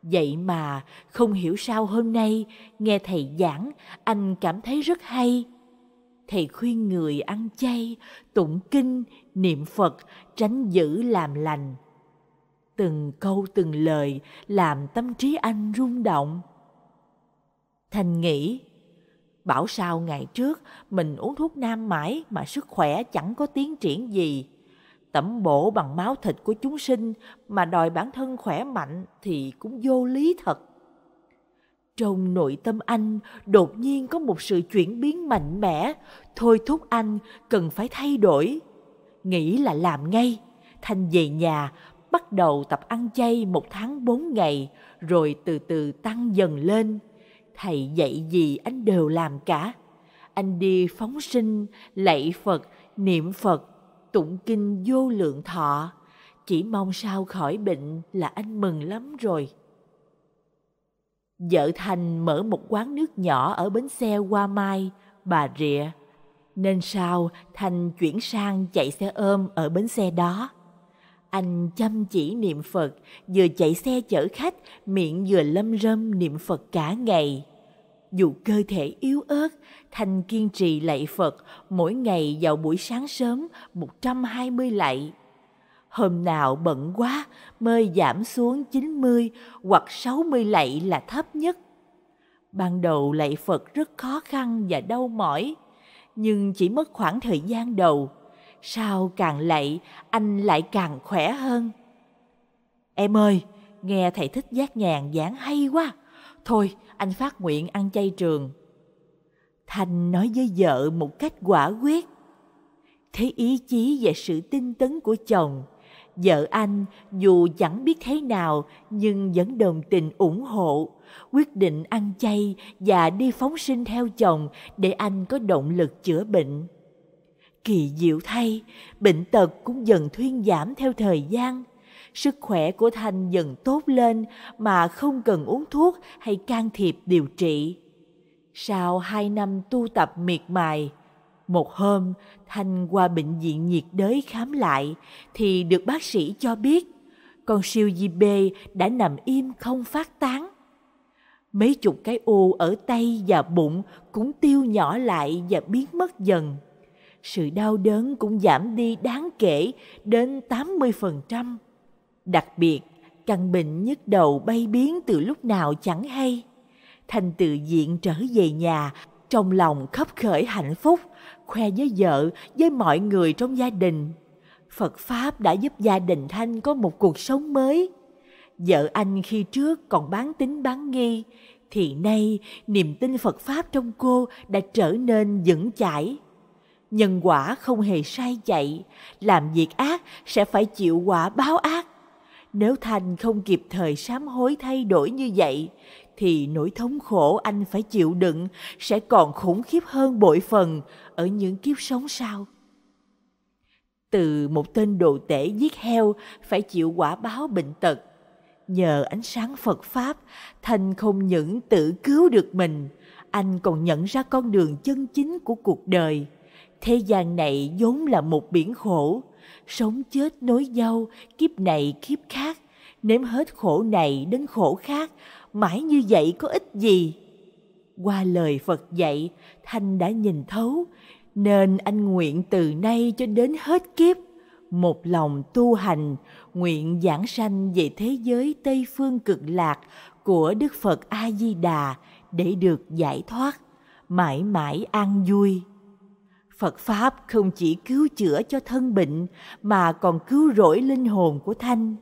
Vậy mà, không hiểu sao hôm nay, nghe thầy giảng, anh cảm thấy rất hay. Thầy khuyên người ăn chay, tụng kinh, niệm phật tránh giữ làm lành từng câu từng lời làm tâm trí anh rung động thành nghĩ bảo sao ngày trước mình uống thuốc nam mãi mà sức khỏe chẳng có tiến triển gì tẩm bổ bằng máu thịt của chúng sinh mà đòi bản thân khỏe mạnh thì cũng vô lý thật trong nội tâm anh đột nhiên có một sự chuyển biến mạnh mẽ thôi thúc anh cần phải thay đổi nghĩ là làm ngay. Thanh về nhà, bắt đầu tập ăn chay một tháng bốn ngày, rồi từ từ tăng dần lên. Thầy dạy gì anh đều làm cả. Anh đi phóng sinh, lạy Phật, niệm Phật, tụng kinh vô lượng thọ. Chỉ mong sao khỏi bệnh là anh mừng lắm rồi. Vợ Thành mở một quán nước nhỏ ở bến xe Hoa Mai, Bà Rịa. Nên sau, Thành chuyển sang chạy xe ôm ở bến xe đó. Anh chăm chỉ niệm Phật, vừa chạy xe chở khách, miệng vừa lâm râm niệm Phật cả ngày. Dù cơ thể yếu ớt, Thành kiên trì lạy Phật mỗi ngày vào buổi sáng sớm một trăm hai mươi lạy. Hôm nào bận quá, mới giảm xuống chín mươi hoặc sáu mươi lạy là thấp nhất. Ban đầu lạy Phật rất khó khăn và đau mỏi nhưng chỉ mất khoảng thời gian đầu. Sau càng lạy, anh lại càng khỏe hơn. Em ơi, nghe thầy thích giác nhàn giảng hay quá. Thôi, anh phát nguyện ăn chay trường. Thành nói với vợ một cách quả quyết. Thấy ý chí và sự tinh tấn của chồng, Vợ anh dù chẳng biết thế nào nhưng vẫn đồng tình ủng hộ, quyết định ăn chay và đi phóng sinh theo chồng để anh có động lực chữa bệnh. Kỳ diệu thay, bệnh tật cũng dần thuyên giảm theo thời gian. Sức khỏe của Thanh dần tốt lên mà không cần uống thuốc hay can thiệp điều trị. Sau hai năm tu tập miệt mài, một hôm, Thanh qua bệnh viện nhiệt đới khám lại thì được bác sĩ cho biết con siêu di bê đã nằm im không phát tán. Mấy chục cái u ở tay và bụng cũng tiêu nhỏ lại và biến mất dần. Sự đau đớn cũng giảm đi đáng kể đến 80%. Đặc biệt, căn bệnh nhức đầu bay biến từ lúc nào chẳng hay. Thanh tự diện trở về nhà, trong lòng khấp khởi hạnh phúc khoe với vợ, với mọi người trong gia đình. Phật Pháp đã giúp gia đình Thanh có một cuộc sống mới. Vợ anh khi trước còn bán tính bán nghi, thì nay niềm tin Phật Pháp trong cô đã trở nên vững chãi. Nhân quả không hề sai chạy, làm việc ác sẽ phải chịu quả báo ác. Nếu Thanh không kịp thời sám hối thay đổi như vậy, thì nỗi thống khổ anh phải chịu đựng sẽ còn khủng khiếp hơn bội phần ở những kiếp sống sau. Từ một tên đồ tể giết heo phải chịu quả báo bệnh tật. Nhờ ánh sáng Phật Pháp, Thành không những tự cứu được mình, anh còn nhận ra con đường chân chính của cuộc đời. Thế gian này vốn là một biển khổ, sống chết nối nhau, kiếp này kiếp khác, nếm hết khổ này đến khổ khác, mãi như vậy có ích gì qua lời phật dạy thanh đã nhìn thấu nên anh nguyện từ nay cho đến hết kiếp một lòng tu hành nguyện giảng sanh về thế giới tây phương cực lạc của đức phật a di đà để được giải thoát mãi mãi an vui phật pháp không chỉ cứu chữa cho thân bệnh mà còn cứu rỗi linh hồn của thanh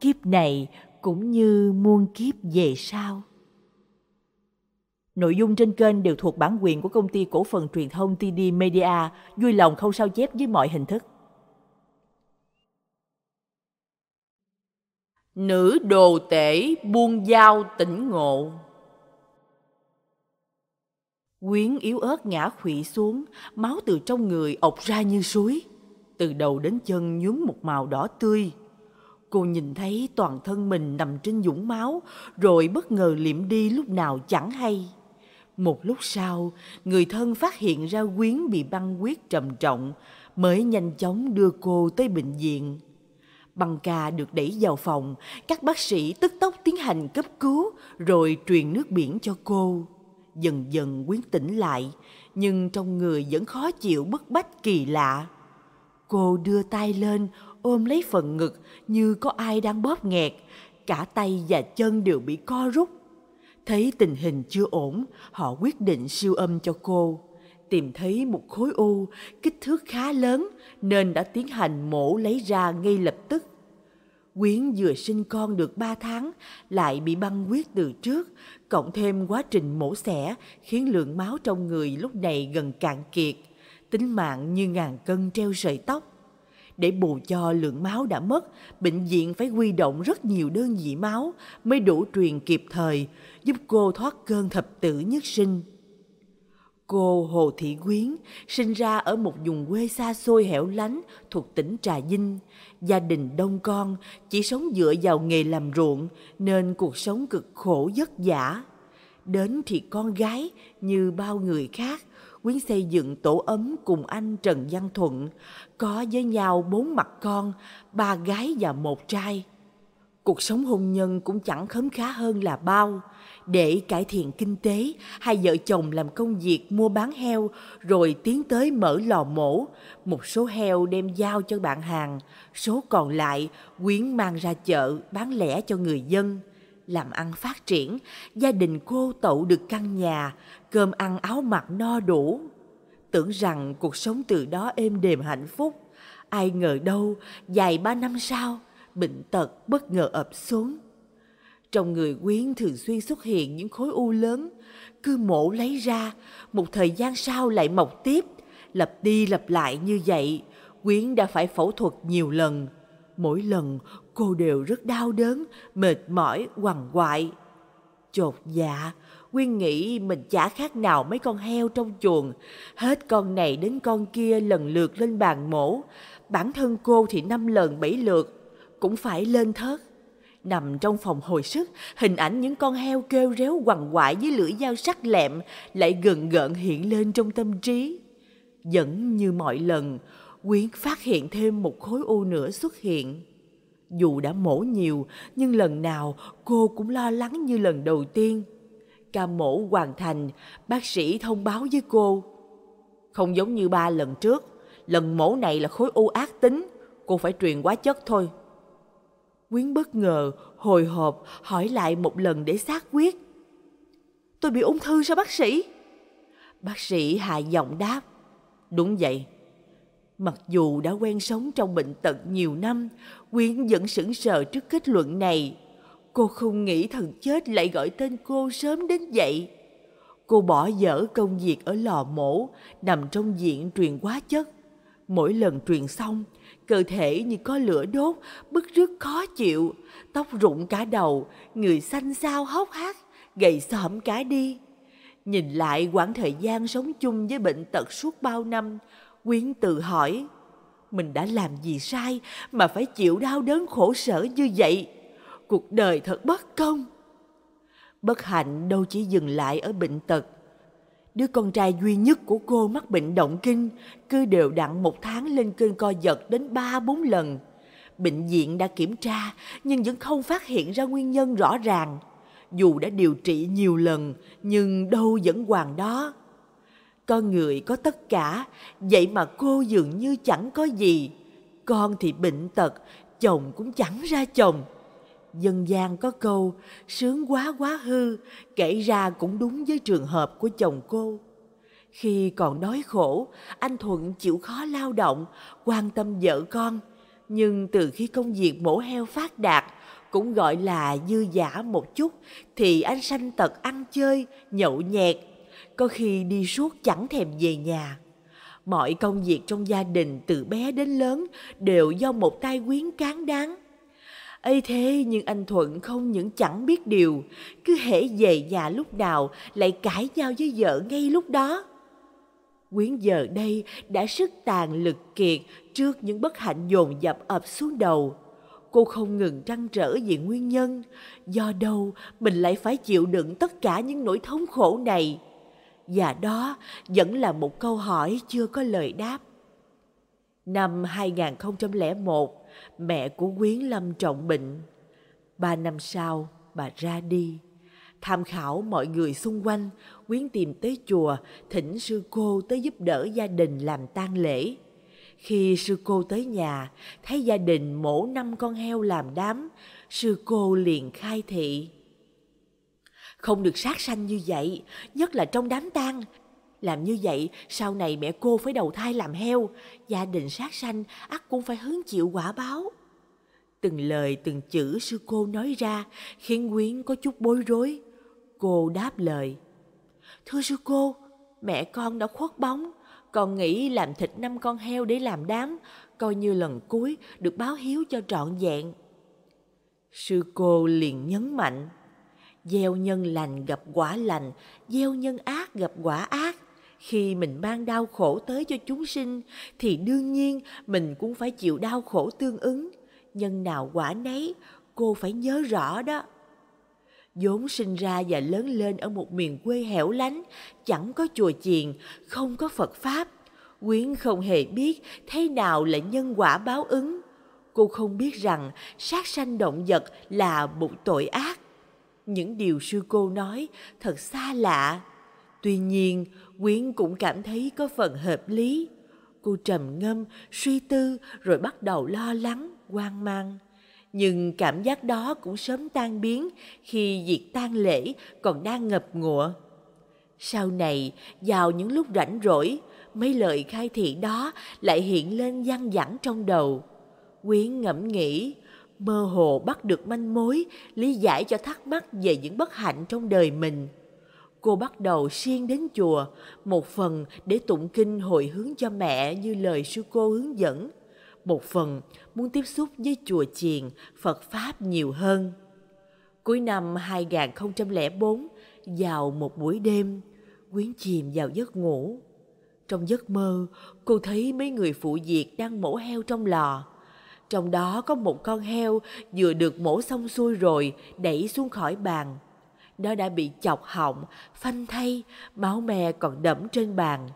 kiếp này cũng như muôn kiếp về sau. Nội dung trên kênh đều thuộc bản quyền của công ty cổ phần truyền thông TD Media, vui lòng không sao chép với mọi hình thức. Nữ đồ tể buông dao tỉnh ngộ Quyến yếu ớt ngã khụy xuống, máu từ trong người ọc ra như suối. Từ đầu đến chân nhuốm một màu đỏ tươi, Cô nhìn thấy toàn thân mình nằm trên dũng máu, rồi bất ngờ liệm đi lúc nào chẳng hay. Một lúc sau, người thân phát hiện ra quyến bị băng huyết trầm trọng, mới nhanh chóng đưa cô tới bệnh viện. Băng ca được đẩy vào phòng, các bác sĩ tức tốc tiến hành cấp cứu rồi truyền nước biển cho cô. Dần dần quyến tỉnh lại, nhưng trong người vẫn khó chịu bức bách kỳ lạ. Cô đưa tay lên, ôm lấy phần ngực như có ai đang bóp nghẹt, cả tay và chân đều bị co rút. Thấy tình hình chưa ổn, họ quyết định siêu âm cho cô. Tìm thấy một khối u, kích thước khá lớn nên đã tiến hành mổ lấy ra ngay lập tức. Quyến vừa sinh con được 3 tháng, lại bị băng huyết từ trước, cộng thêm quá trình mổ xẻ khiến lượng máu trong người lúc này gần cạn kiệt. Tính mạng như ngàn cân treo sợi tóc để bù cho lượng máu đã mất, bệnh viện phải huy động rất nhiều đơn vị máu mới đủ truyền kịp thời, giúp cô thoát cơn thập tử nhất sinh. Cô Hồ Thị Quyến sinh ra ở một vùng quê xa xôi hẻo lánh thuộc tỉnh Trà Vinh. Gia đình đông con, chỉ sống dựa vào nghề làm ruộng nên cuộc sống cực khổ vất vả. Đến thì con gái như bao người khác Quyến xây dựng tổ ấm cùng anh Trần Văn Thuận, có với nhau bốn mặt con, ba gái và một trai. Cuộc sống hôn nhân cũng chẳng khấm khá hơn là bao. Để cải thiện kinh tế, hai vợ chồng làm công việc mua bán heo rồi tiến tới mở lò mổ. Một số heo đem giao cho bạn hàng, số còn lại quyến mang ra chợ bán lẻ cho người dân làm ăn phát triển, gia đình cô tậu được căn nhà, cơm ăn áo mặc no đủ. Tưởng rằng cuộc sống từ đó êm đềm hạnh phúc, ai ngờ đâu dài ba năm sau, bệnh tật bất ngờ ập xuống. Trong người Quyến thường xuyên xuất hiện những khối u lớn, cứ mổ lấy ra, một thời gian sau lại mọc tiếp, lặp đi lặp lại như vậy, Quyến đã phải phẫu thuật nhiều lần. Mỗi lần cô đều rất đau đớn, mệt mỏi, quằn quại. Chột dạ, Quyên nghĩ mình chả khác nào mấy con heo trong chuồng. Hết con này đến con kia lần lượt lên bàn mổ. Bản thân cô thì năm lần bảy lượt, cũng phải lên thớt. Nằm trong phòng hồi sức, hình ảnh những con heo kêu réo quằn quại với lưỡi dao sắc lẹm lại gần gợn hiện lên trong tâm trí. Vẫn như mọi lần, Quyến phát hiện thêm một khối u nữa xuất hiện. Dù đã mổ nhiều, nhưng lần nào cô cũng lo lắng như lần đầu tiên. Ca mổ hoàn thành, bác sĩ thông báo với cô. Không giống như ba lần trước, lần mổ này là khối u ác tính, cô phải truyền quá chất thôi. Quyến bất ngờ, hồi hộp, hỏi lại một lần để xác quyết. Tôi bị ung thư sao bác sĩ? Bác sĩ hạ giọng đáp. Đúng vậy, Mặc dù đã quen sống trong bệnh tật nhiều năm, Quyến vẫn sững sờ trước kết luận này. Cô không nghĩ thần chết lại gọi tên cô sớm đến vậy. Cô bỏ dở công việc ở lò mổ, nằm trong diện truyền quá chất. Mỗi lần truyền xong, cơ thể như có lửa đốt, bức rứt khó chịu, tóc rụng cả đầu, người xanh xao hốc hác, gầy xõm cả đi. Nhìn lại quãng thời gian sống chung với bệnh tật suốt bao năm, Quyến tự hỏi, mình đã làm gì sai mà phải chịu đau đớn khổ sở như vậy? Cuộc đời thật bất công. Bất hạnh đâu chỉ dừng lại ở bệnh tật. Đứa con trai duy nhất của cô mắc bệnh động kinh, cứ đều đặn một tháng lên cơn co giật đến ba bốn lần. Bệnh viện đã kiểm tra nhưng vẫn không phát hiện ra nguyên nhân rõ ràng. Dù đã điều trị nhiều lần nhưng đâu vẫn hoàng đó con người có tất cả, vậy mà cô dường như chẳng có gì. Con thì bệnh tật, chồng cũng chẳng ra chồng. Dân gian có câu, sướng quá quá hư, kể ra cũng đúng với trường hợp của chồng cô. Khi còn đói khổ, anh Thuận chịu khó lao động, quan tâm vợ con. Nhưng từ khi công việc mổ heo phát đạt, cũng gọi là dư giả một chút, thì anh sanh tật ăn chơi, nhậu nhẹt, có khi đi suốt chẳng thèm về nhà mọi công việc trong gia đình từ bé đến lớn đều do một tay quyến cán đáng ấy thế nhưng anh thuận không những chẳng biết điều cứ hễ về nhà lúc nào lại cãi nhau với vợ ngay lúc đó quyến giờ đây đã sức tàn lực kiệt trước những bất hạnh dồn dập ập xuống đầu cô không ngừng trăn trở về nguyên nhân do đâu mình lại phải chịu đựng tất cả những nỗi thống khổ này và đó vẫn là một câu hỏi chưa có lời đáp. Năm 2001, mẹ của Quyến Lâm trọng bệnh. Ba năm sau, bà ra đi. Tham khảo mọi người xung quanh, Quyến tìm tới chùa, thỉnh sư cô tới giúp đỡ gia đình làm tang lễ. Khi sư cô tới nhà, thấy gia đình mổ năm con heo làm đám, sư cô liền khai thị. Không được sát sanh như vậy, nhất là trong đám tang. Làm như vậy, sau này mẹ cô phải đầu thai làm heo, gia đình sát sanh ắt cũng phải hứng chịu quả báo. Từng lời từng chữ sư cô nói ra khiến Quyến có chút bối rối. Cô đáp lời. Thưa sư cô, mẹ con đã khuất bóng, còn nghĩ làm thịt năm con heo để làm đám, coi như lần cuối được báo hiếu cho trọn vẹn. Sư cô liền nhấn mạnh gieo nhân lành gặp quả lành gieo nhân ác gặp quả ác khi mình mang đau khổ tới cho chúng sinh thì đương nhiên mình cũng phải chịu đau khổ tương ứng nhân nào quả nấy cô phải nhớ rõ đó vốn sinh ra và lớn lên ở một miền quê hẻo lánh chẳng có chùa chiền không có phật pháp quyến không hề biết thế nào là nhân quả báo ứng cô không biết rằng sát sanh động vật là một tội ác những điều sư cô nói thật xa lạ tuy nhiên quyến cũng cảm thấy có phần hợp lý cô trầm ngâm suy tư rồi bắt đầu lo lắng hoang mang nhưng cảm giác đó cũng sớm tan biến khi việc tang lễ còn đang ngập ngụa sau này vào những lúc rảnh rỗi mấy lời khai thị đó lại hiện lên văng vẳng trong đầu quyến ngẫm nghĩ mơ hồ bắt được manh mối, lý giải cho thắc mắc về những bất hạnh trong đời mình. Cô bắt đầu siêng đến chùa, một phần để tụng kinh hồi hướng cho mẹ như lời sư cô hướng dẫn, một phần muốn tiếp xúc với chùa chiền, Phật Pháp nhiều hơn. Cuối năm 2004, vào một buổi đêm, quyến chìm vào giấc ngủ. Trong giấc mơ, cô thấy mấy người phụ việc đang mổ heo trong lò trong đó có một con heo vừa được mổ xong xuôi rồi đẩy xuống khỏi bàn. Nó đã bị chọc họng, phanh thay, máu me còn đẫm trên bàn.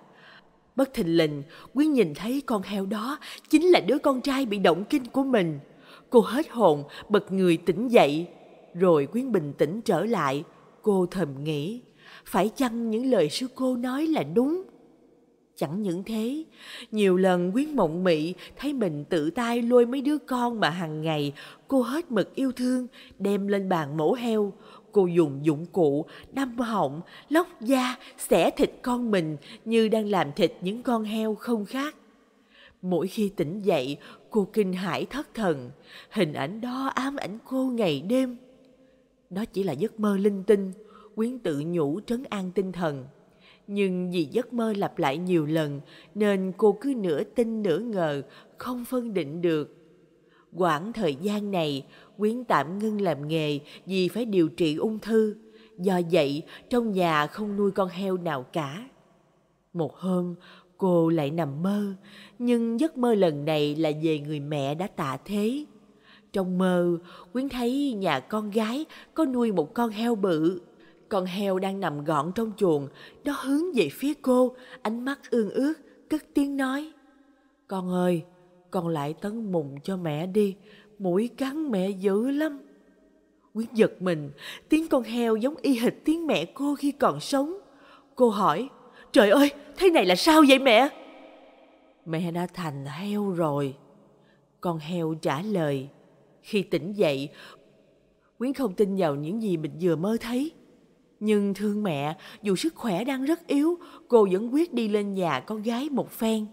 Bất thình lình, Quyến nhìn thấy con heo đó chính là đứa con trai bị động kinh của mình. Cô hết hồn, bật người tỉnh dậy. Rồi Quyến bình tĩnh trở lại, cô thầm nghĩ, phải chăng những lời sư cô nói là đúng? Chẳng những thế, nhiều lần Quyến mộng mị thấy mình tự tay lôi mấy đứa con mà hàng ngày cô hết mực yêu thương đem lên bàn mổ heo. Cô dùng dụng cụ, đâm họng, lóc da, xẻ thịt con mình như đang làm thịt những con heo không khác. Mỗi khi tỉnh dậy, cô kinh hãi thất thần. Hình ảnh đó ám ảnh cô ngày đêm. Đó chỉ là giấc mơ linh tinh, quyến tự nhủ trấn an tinh thần nhưng vì giấc mơ lặp lại nhiều lần nên cô cứ nửa tin nửa ngờ không phân định được quãng thời gian này quyến tạm ngưng làm nghề vì phải điều trị ung thư do vậy trong nhà không nuôi con heo nào cả một hôm cô lại nằm mơ nhưng giấc mơ lần này là về người mẹ đã tạ thế trong mơ quyến thấy nhà con gái có nuôi một con heo bự con heo đang nằm gọn trong chuồng, nó hướng về phía cô, ánh mắt ương ước, cất tiếng nói. Con ơi, con lại tấn mùng cho mẹ đi, mũi cắn mẹ dữ lắm. Quyến giật mình, tiếng con heo giống y hệt tiếng mẹ cô khi còn sống. Cô hỏi, trời ơi, thế này là sao vậy mẹ? Mẹ đã thành heo rồi. Con heo trả lời. Khi tỉnh dậy, Quyến không tin vào những gì mình vừa mơ thấy. Nhưng thương mẹ, dù sức khỏe đang rất yếu, cô vẫn quyết đi lên nhà con gái một phen.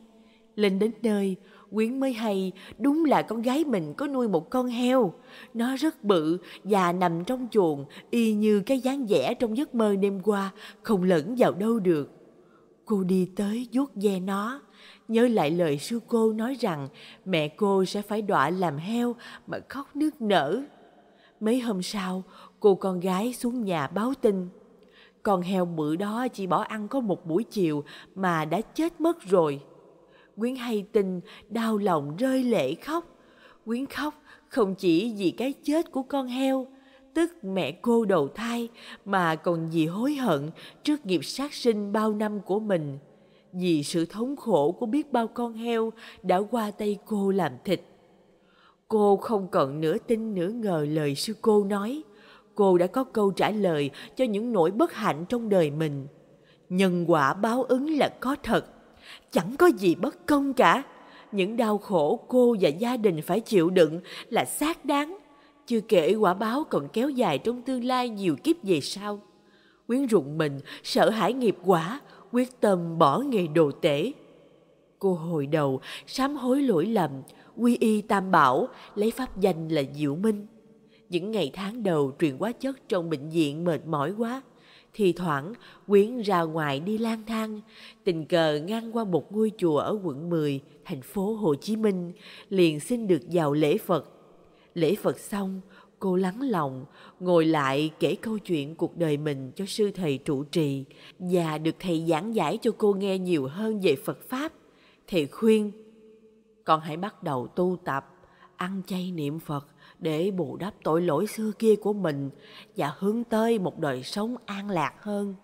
Lên đến nơi, Quyến mới hay đúng là con gái mình có nuôi một con heo. Nó rất bự và nằm trong chuồng y như cái dáng vẻ trong giấc mơ đêm qua, không lẫn vào đâu được. Cô đi tới vuốt ve nó, nhớ lại lời sư cô nói rằng mẹ cô sẽ phải đọa làm heo mà khóc nước nở. Mấy hôm sau, cô con gái xuống nhà báo tin. Con heo bự đó chỉ bỏ ăn có một buổi chiều mà đã chết mất rồi. Quyến hay tin, đau lòng rơi lệ khóc. Quyến khóc không chỉ vì cái chết của con heo, tức mẹ cô đầu thai, mà còn vì hối hận trước nghiệp sát sinh bao năm của mình. Vì sự thống khổ của biết bao con heo đã qua tay cô làm thịt. Cô không còn nửa tin nửa ngờ lời sư cô nói – cô đã có câu trả lời cho những nỗi bất hạnh trong đời mình. Nhân quả báo ứng là có thật, chẳng có gì bất công cả. Những đau khổ cô và gia đình phải chịu đựng là xác đáng, chưa kể quả báo còn kéo dài trong tương lai nhiều kiếp về sau. Quyến rụng mình, sợ hãi nghiệp quả, quyết tâm bỏ nghề đồ tể. Cô hồi đầu sám hối lỗi lầm, quy y tam bảo, lấy pháp danh là Diệu Minh những ngày tháng đầu truyền quá chất trong bệnh viện mệt mỏi quá. Thì thoảng, Quyến ra ngoài đi lang thang, tình cờ ngang qua một ngôi chùa ở quận 10, thành phố Hồ Chí Minh, liền xin được vào lễ Phật. Lễ Phật xong, cô lắng lòng, ngồi lại kể câu chuyện cuộc đời mình cho sư thầy trụ trì và được thầy giảng giải cho cô nghe nhiều hơn về Phật Pháp. Thầy khuyên, con hãy bắt đầu tu tập, ăn chay niệm Phật, để bù đắp tội lỗi xưa kia của mình và hướng tới một đời sống an lạc hơn.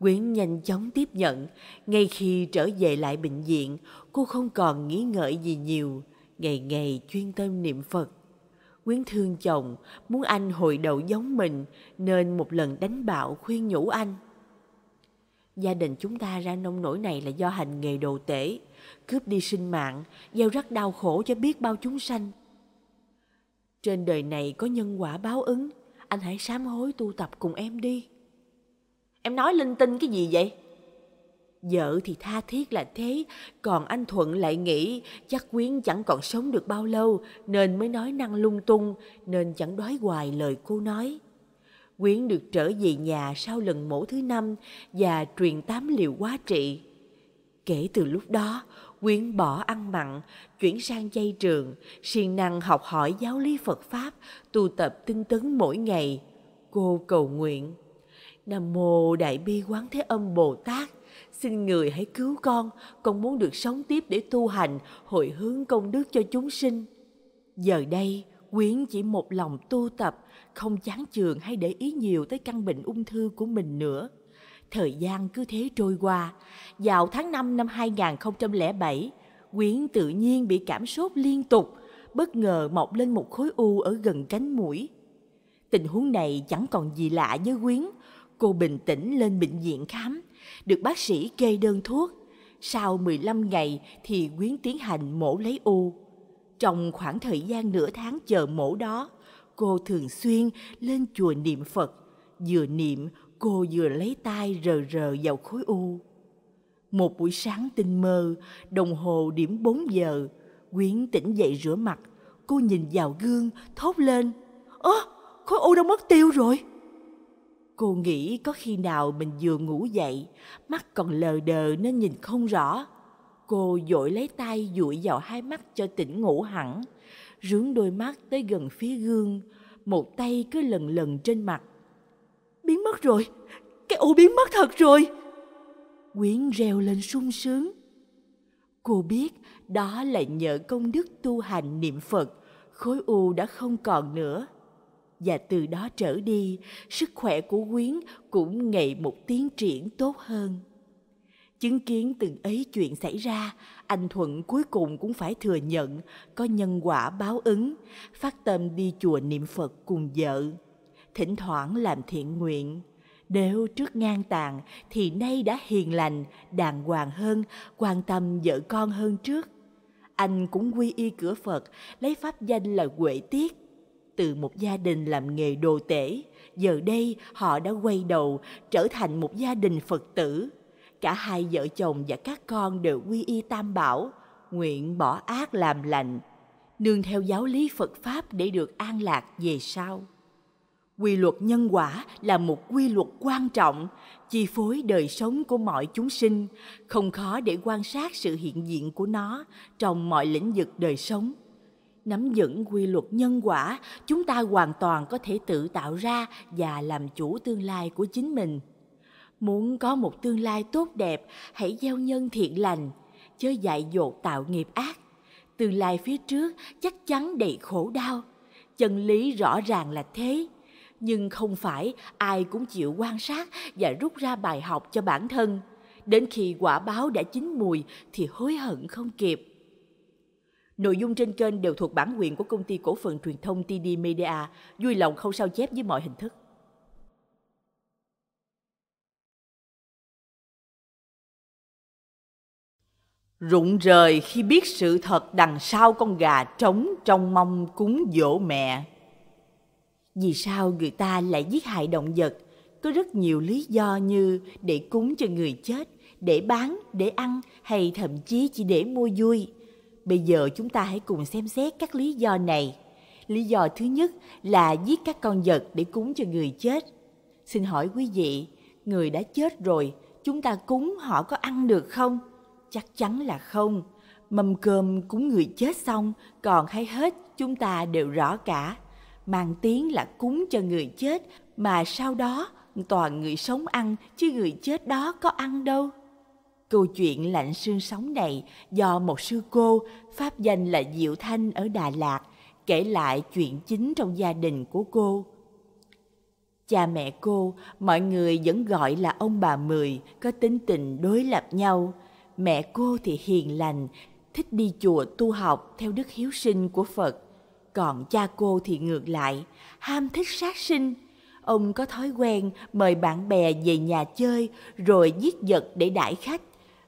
Quyến nhanh chóng tiếp nhận, ngay khi trở về lại bệnh viện, cô không còn nghĩ ngợi gì nhiều, ngày ngày chuyên tâm niệm Phật. Quyến thương chồng, muốn anh hồi đầu giống mình, nên một lần đánh bạo khuyên nhủ anh. Gia đình chúng ta ra nông nổi này là do hành nghề đồ tể, cướp đi sinh mạng, gieo rắc đau khổ cho biết bao chúng sanh. Trên đời này có nhân quả báo ứng, anh hãy sám hối tu tập cùng em đi. Em nói linh tinh cái gì vậy? Vợ thì tha thiết là thế, còn anh Thuận lại nghĩ chắc Quyến chẳng còn sống được bao lâu nên mới nói năng lung tung, nên chẳng đoái hoài lời cô nói. Quyến được trở về nhà sau lần mổ thứ năm và truyền tám liều quá trị. Kể từ lúc đó, Quyến bỏ ăn mặn, chuyển sang dây trường, siêng năng học hỏi giáo lý Phật Pháp, tu tập tinh tấn mỗi ngày. Cô cầu nguyện. Nam Mô Đại Bi Quán Thế Âm Bồ Tát, xin người hãy cứu con, con muốn được sống tiếp để tu hành, hồi hướng công đức cho chúng sinh. Giờ đây, Quyến chỉ một lòng tu tập, không chán trường hay để ý nhiều tới căn bệnh ung thư của mình nữa. Thời gian cứ thế trôi qua. Vào tháng 5 năm 2007, Quyến tự nhiên bị cảm sốt liên tục, bất ngờ mọc lên một khối u ở gần cánh mũi. Tình huống này chẳng còn gì lạ với Quyến. Cô bình tĩnh lên bệnh viện khám, được bác sĩ kê đơn thuốc. Sau 15 ngày thì Quyến tiến hành mổ lấy u. Trong khoảng thời gian nửa tháng chờ mổ đó, cô thường xuyên lên chùa niệm Phật. Vừa niệm, cô vừa lấy tay rờ rờ vào khối u. Một buổi sáng tinh mơ, đồng hồ điểm 4 giờ, Quyến tỉnh dậy rửa mặt, cô nhìn vào gương, thốt lên. Ơ, khối u đâu mất tiêu rồi. Cô nghĩ có khi nào mình vừa ngủ dậy, mắt còn lờ đờ nên nhìn không rõ. Cô dội lấy tay dụi vào hai mắt cho tỉnh ngủ hẳn, rướng đôi mắt tới gần phía gương, một tay cứ lần lần trên mặt. Biến mất rồi, cái u biến mất thật rồi quyến reo lên sung sướng cô biết đó là nhờ công đức tu hành niệm phật khối u đã không còn nữa và từ đó trở đi sức khỏe của quyến cũng ngày một tiến triển tốt hơn chứng kiến từng ấy chuyện xảy ra anh thuận cuối cùng cũng phải thừa nhận có nhân quả báo ứng phát tâm đi chùa niệm phật cùng vợ thỉnh thoảng làm thiện nguyện nếu trước ngang tàn thì nay đã hiền lành, đàng hoàng hơn, quan tâm vợ con hơn trước. Anh cũng quy y cửa Phật, lấy pháp danh là Huệ Tiết. Từ một gia đình làm nghề đồ tể, giờ đây họ đã quay đầu trở thành một gia đình Phật tử. Cả hai vợ chồng và các con đều quy y tam bảo, nguyện bỏ ác làm lành, nương theo giáo lý Phật Pháp để được an lạc về sau quy luật nhân quả là một quy luật quan trọng chi phối đời sống của mọi chúng sinh không khó để quan sát sự hiện diện của nó trong mọi lĩnh vực đời sống nắm vững quy luật nhân quả chúng ta hoàn toàn có thể tự tạo ra và làm chủ tương lai của chính mình muốn có một tương lai tốt đẹp hãy gieo nhân thiện lành chớ dại dột tạo nghiệp ác tương lai phía trước chắc chắn đầy khổ đau chân lý rõ ràng là thế nhưng không phải ai cũng chịu quan sát và rút ra bài học cho bản thân đến khi quả báo đã chín mùi thì hối hận không kịp nội dung trên kênh đều thuộc bản quyền của công ty cổ phần truyền thông td media vui lòng không sao chép với mọi hình thức rụng rời khi biết sự thật đằng sau con gà trống trong mong cúng dỗ mẹ vì sao người ta lại giết hại động vật có rất nhiều lý do như để cúng cho người chết để bán để ăn hay thậm chí chỉ để mua vui bây giờ chúng ta hãy cùng xem xét các lý do này lý do thứ nhất là giết các con vật để cúng cho người chết xin hỏi quý vị người đã chết rồi chúng ta cúng họ có ăn được không chắc chắn là không mâm cơm cúng người chết xong còn hay hết chúng ta đều rõ cả mang tiếng là cúng cho người chết mà sau đó toàn người sống ăn chứ người chết đó có ăn đâu. Câu chuyện lạnh xương sống này do một sư cô, pháp danh là Diệu Thanh ở Đà Lạt, kể lại chuyện chính trong gia đình của cô. Cha mẹ cô, mọi người vẫn gọi là ông bà Mười, có tính tình đối lập nhau. Mẹ cô thì hiền lành, thích đi chùa tu học theo đức hiếu sinh của Phật còn cha cô thì ngược lại, ham thích sát sinh. Ông có thói quen mời bạn bè về nhà chơi rồi giết vật để đãi khách.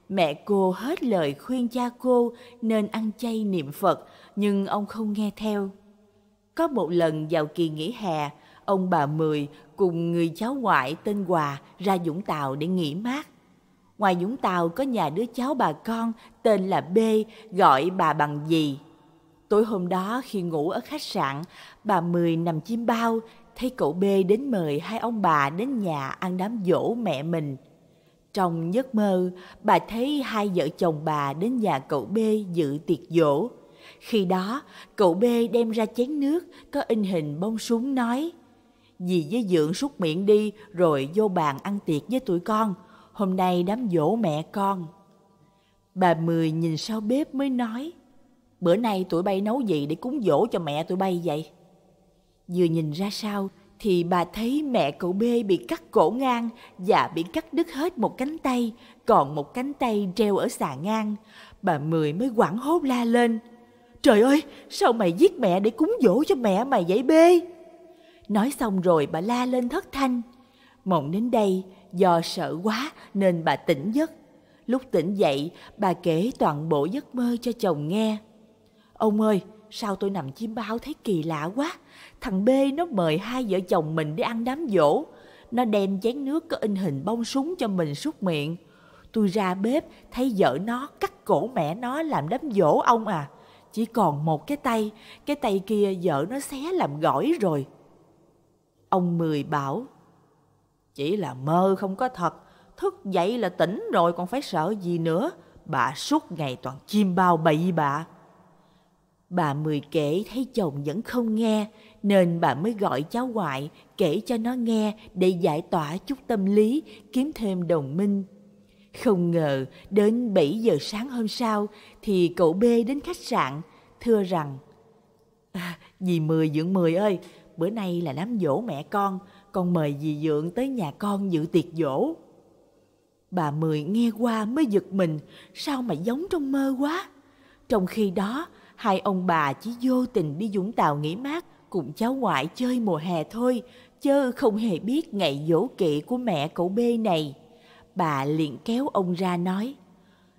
Mẹ cô hết lời khuyên cha cô nên ăn chay niệm Phật, nhưng ông không nghe theo. Có một lần vào kỳ nghỉ hè, ông bà Mười cùng người cháu ngoại tên Hòa ra dũng Tàu để nghỉ mát. Ngoài dũng Tàu có nhà đứa cháu bà con tên là B gọi bà bằng gì Tối hôm đó khi ngủ ở khách sạn, bà Mười nằm chim bao, thấy cậu B đến mời hai ông bà đến nhà ăn đám dỗ mẹ mình. Trong giấc mơ, bà thấy hai vợ chồng bà đến nhà cậu B dự tiệc dỗ. Khi đó, cậu B đem ra chén nước có in hình bông súng nói Dì với dưỡng súc miệng đi rồi vô bàn ăn tiệc với tụi con. Hôm nay đám dỗ mẹ con. Bà Mười nhìn sau bếp mới nói Bữa nay tụi bay nấu gì để cúng dỗ cho mẹ tụi bay vậy? Vừa nhìn ra sao thì bà thấy mẹ cậu B bị cắt cổ ngang và bị cắt đứt hết một cánh tay, còn một cánh tay treo ở xà ngang. Bà Mười mới quảng hốt la lên. Trời ơi, sao mày giết mẹ để cúng dỗ cho mẹ mày vậy B? Nói xong rồi bà la lên thất thanh. Mộng đến đây, do sợ quá nên bà tỉnh giấc. Lúc tỉnh dậy, bà kể toàn bộ giấc mơ cho chồng nghe. Ông ơi, sao tôi nằm chim bao thấy kỳ lạ quá. Thằng B nó mời hai vợ chồng mình đi ăn đám dỗ. Nó đem chén nước có in hình bông súng cho mình súc miệng. Tôi ra bếp thấy vợ nó cắt cổ mẹ nó làm đám dỗ ông à. Chỉ còn một cái tay, cái tay kia vợ nó xé làm gỏi rồi. Ông Mười bảo, chỉ là mơ không có thật, thức dậy là tỉnh rồi còn phải sợ gì nữa. Bà suốt ngày toàn chim bao bậy bà. Bà Mười kể thấy chồng vẫn không nghe, nên bà mới gọi cháu ngoại kể cho nó nghe để giải tỏa chút tâm lý, kiếm thêm đồng minh. Không ngờ đến bảy giờ sáng hôm sau thì cậu B đến khách sạn, thưa rằng à, Dì Mười dưỡng Mười ơi, bữa nay là đám dỗ mẹ con, con mời dì dưỡng tới nhà con dự tiệc dỗ. Bà Mười nghe qua mới giật mình, sao mà giống trong mơ quá. Trong khi đó, hai ông bà chỉ vô tình đi dũng Tàu nghỉ mát cùng cháu ngoại chơi mùa hè thôi, chứ không hề biết ngày dỗ kỵ của mẹ cậu B này. Bà liền kéo ông ra nói,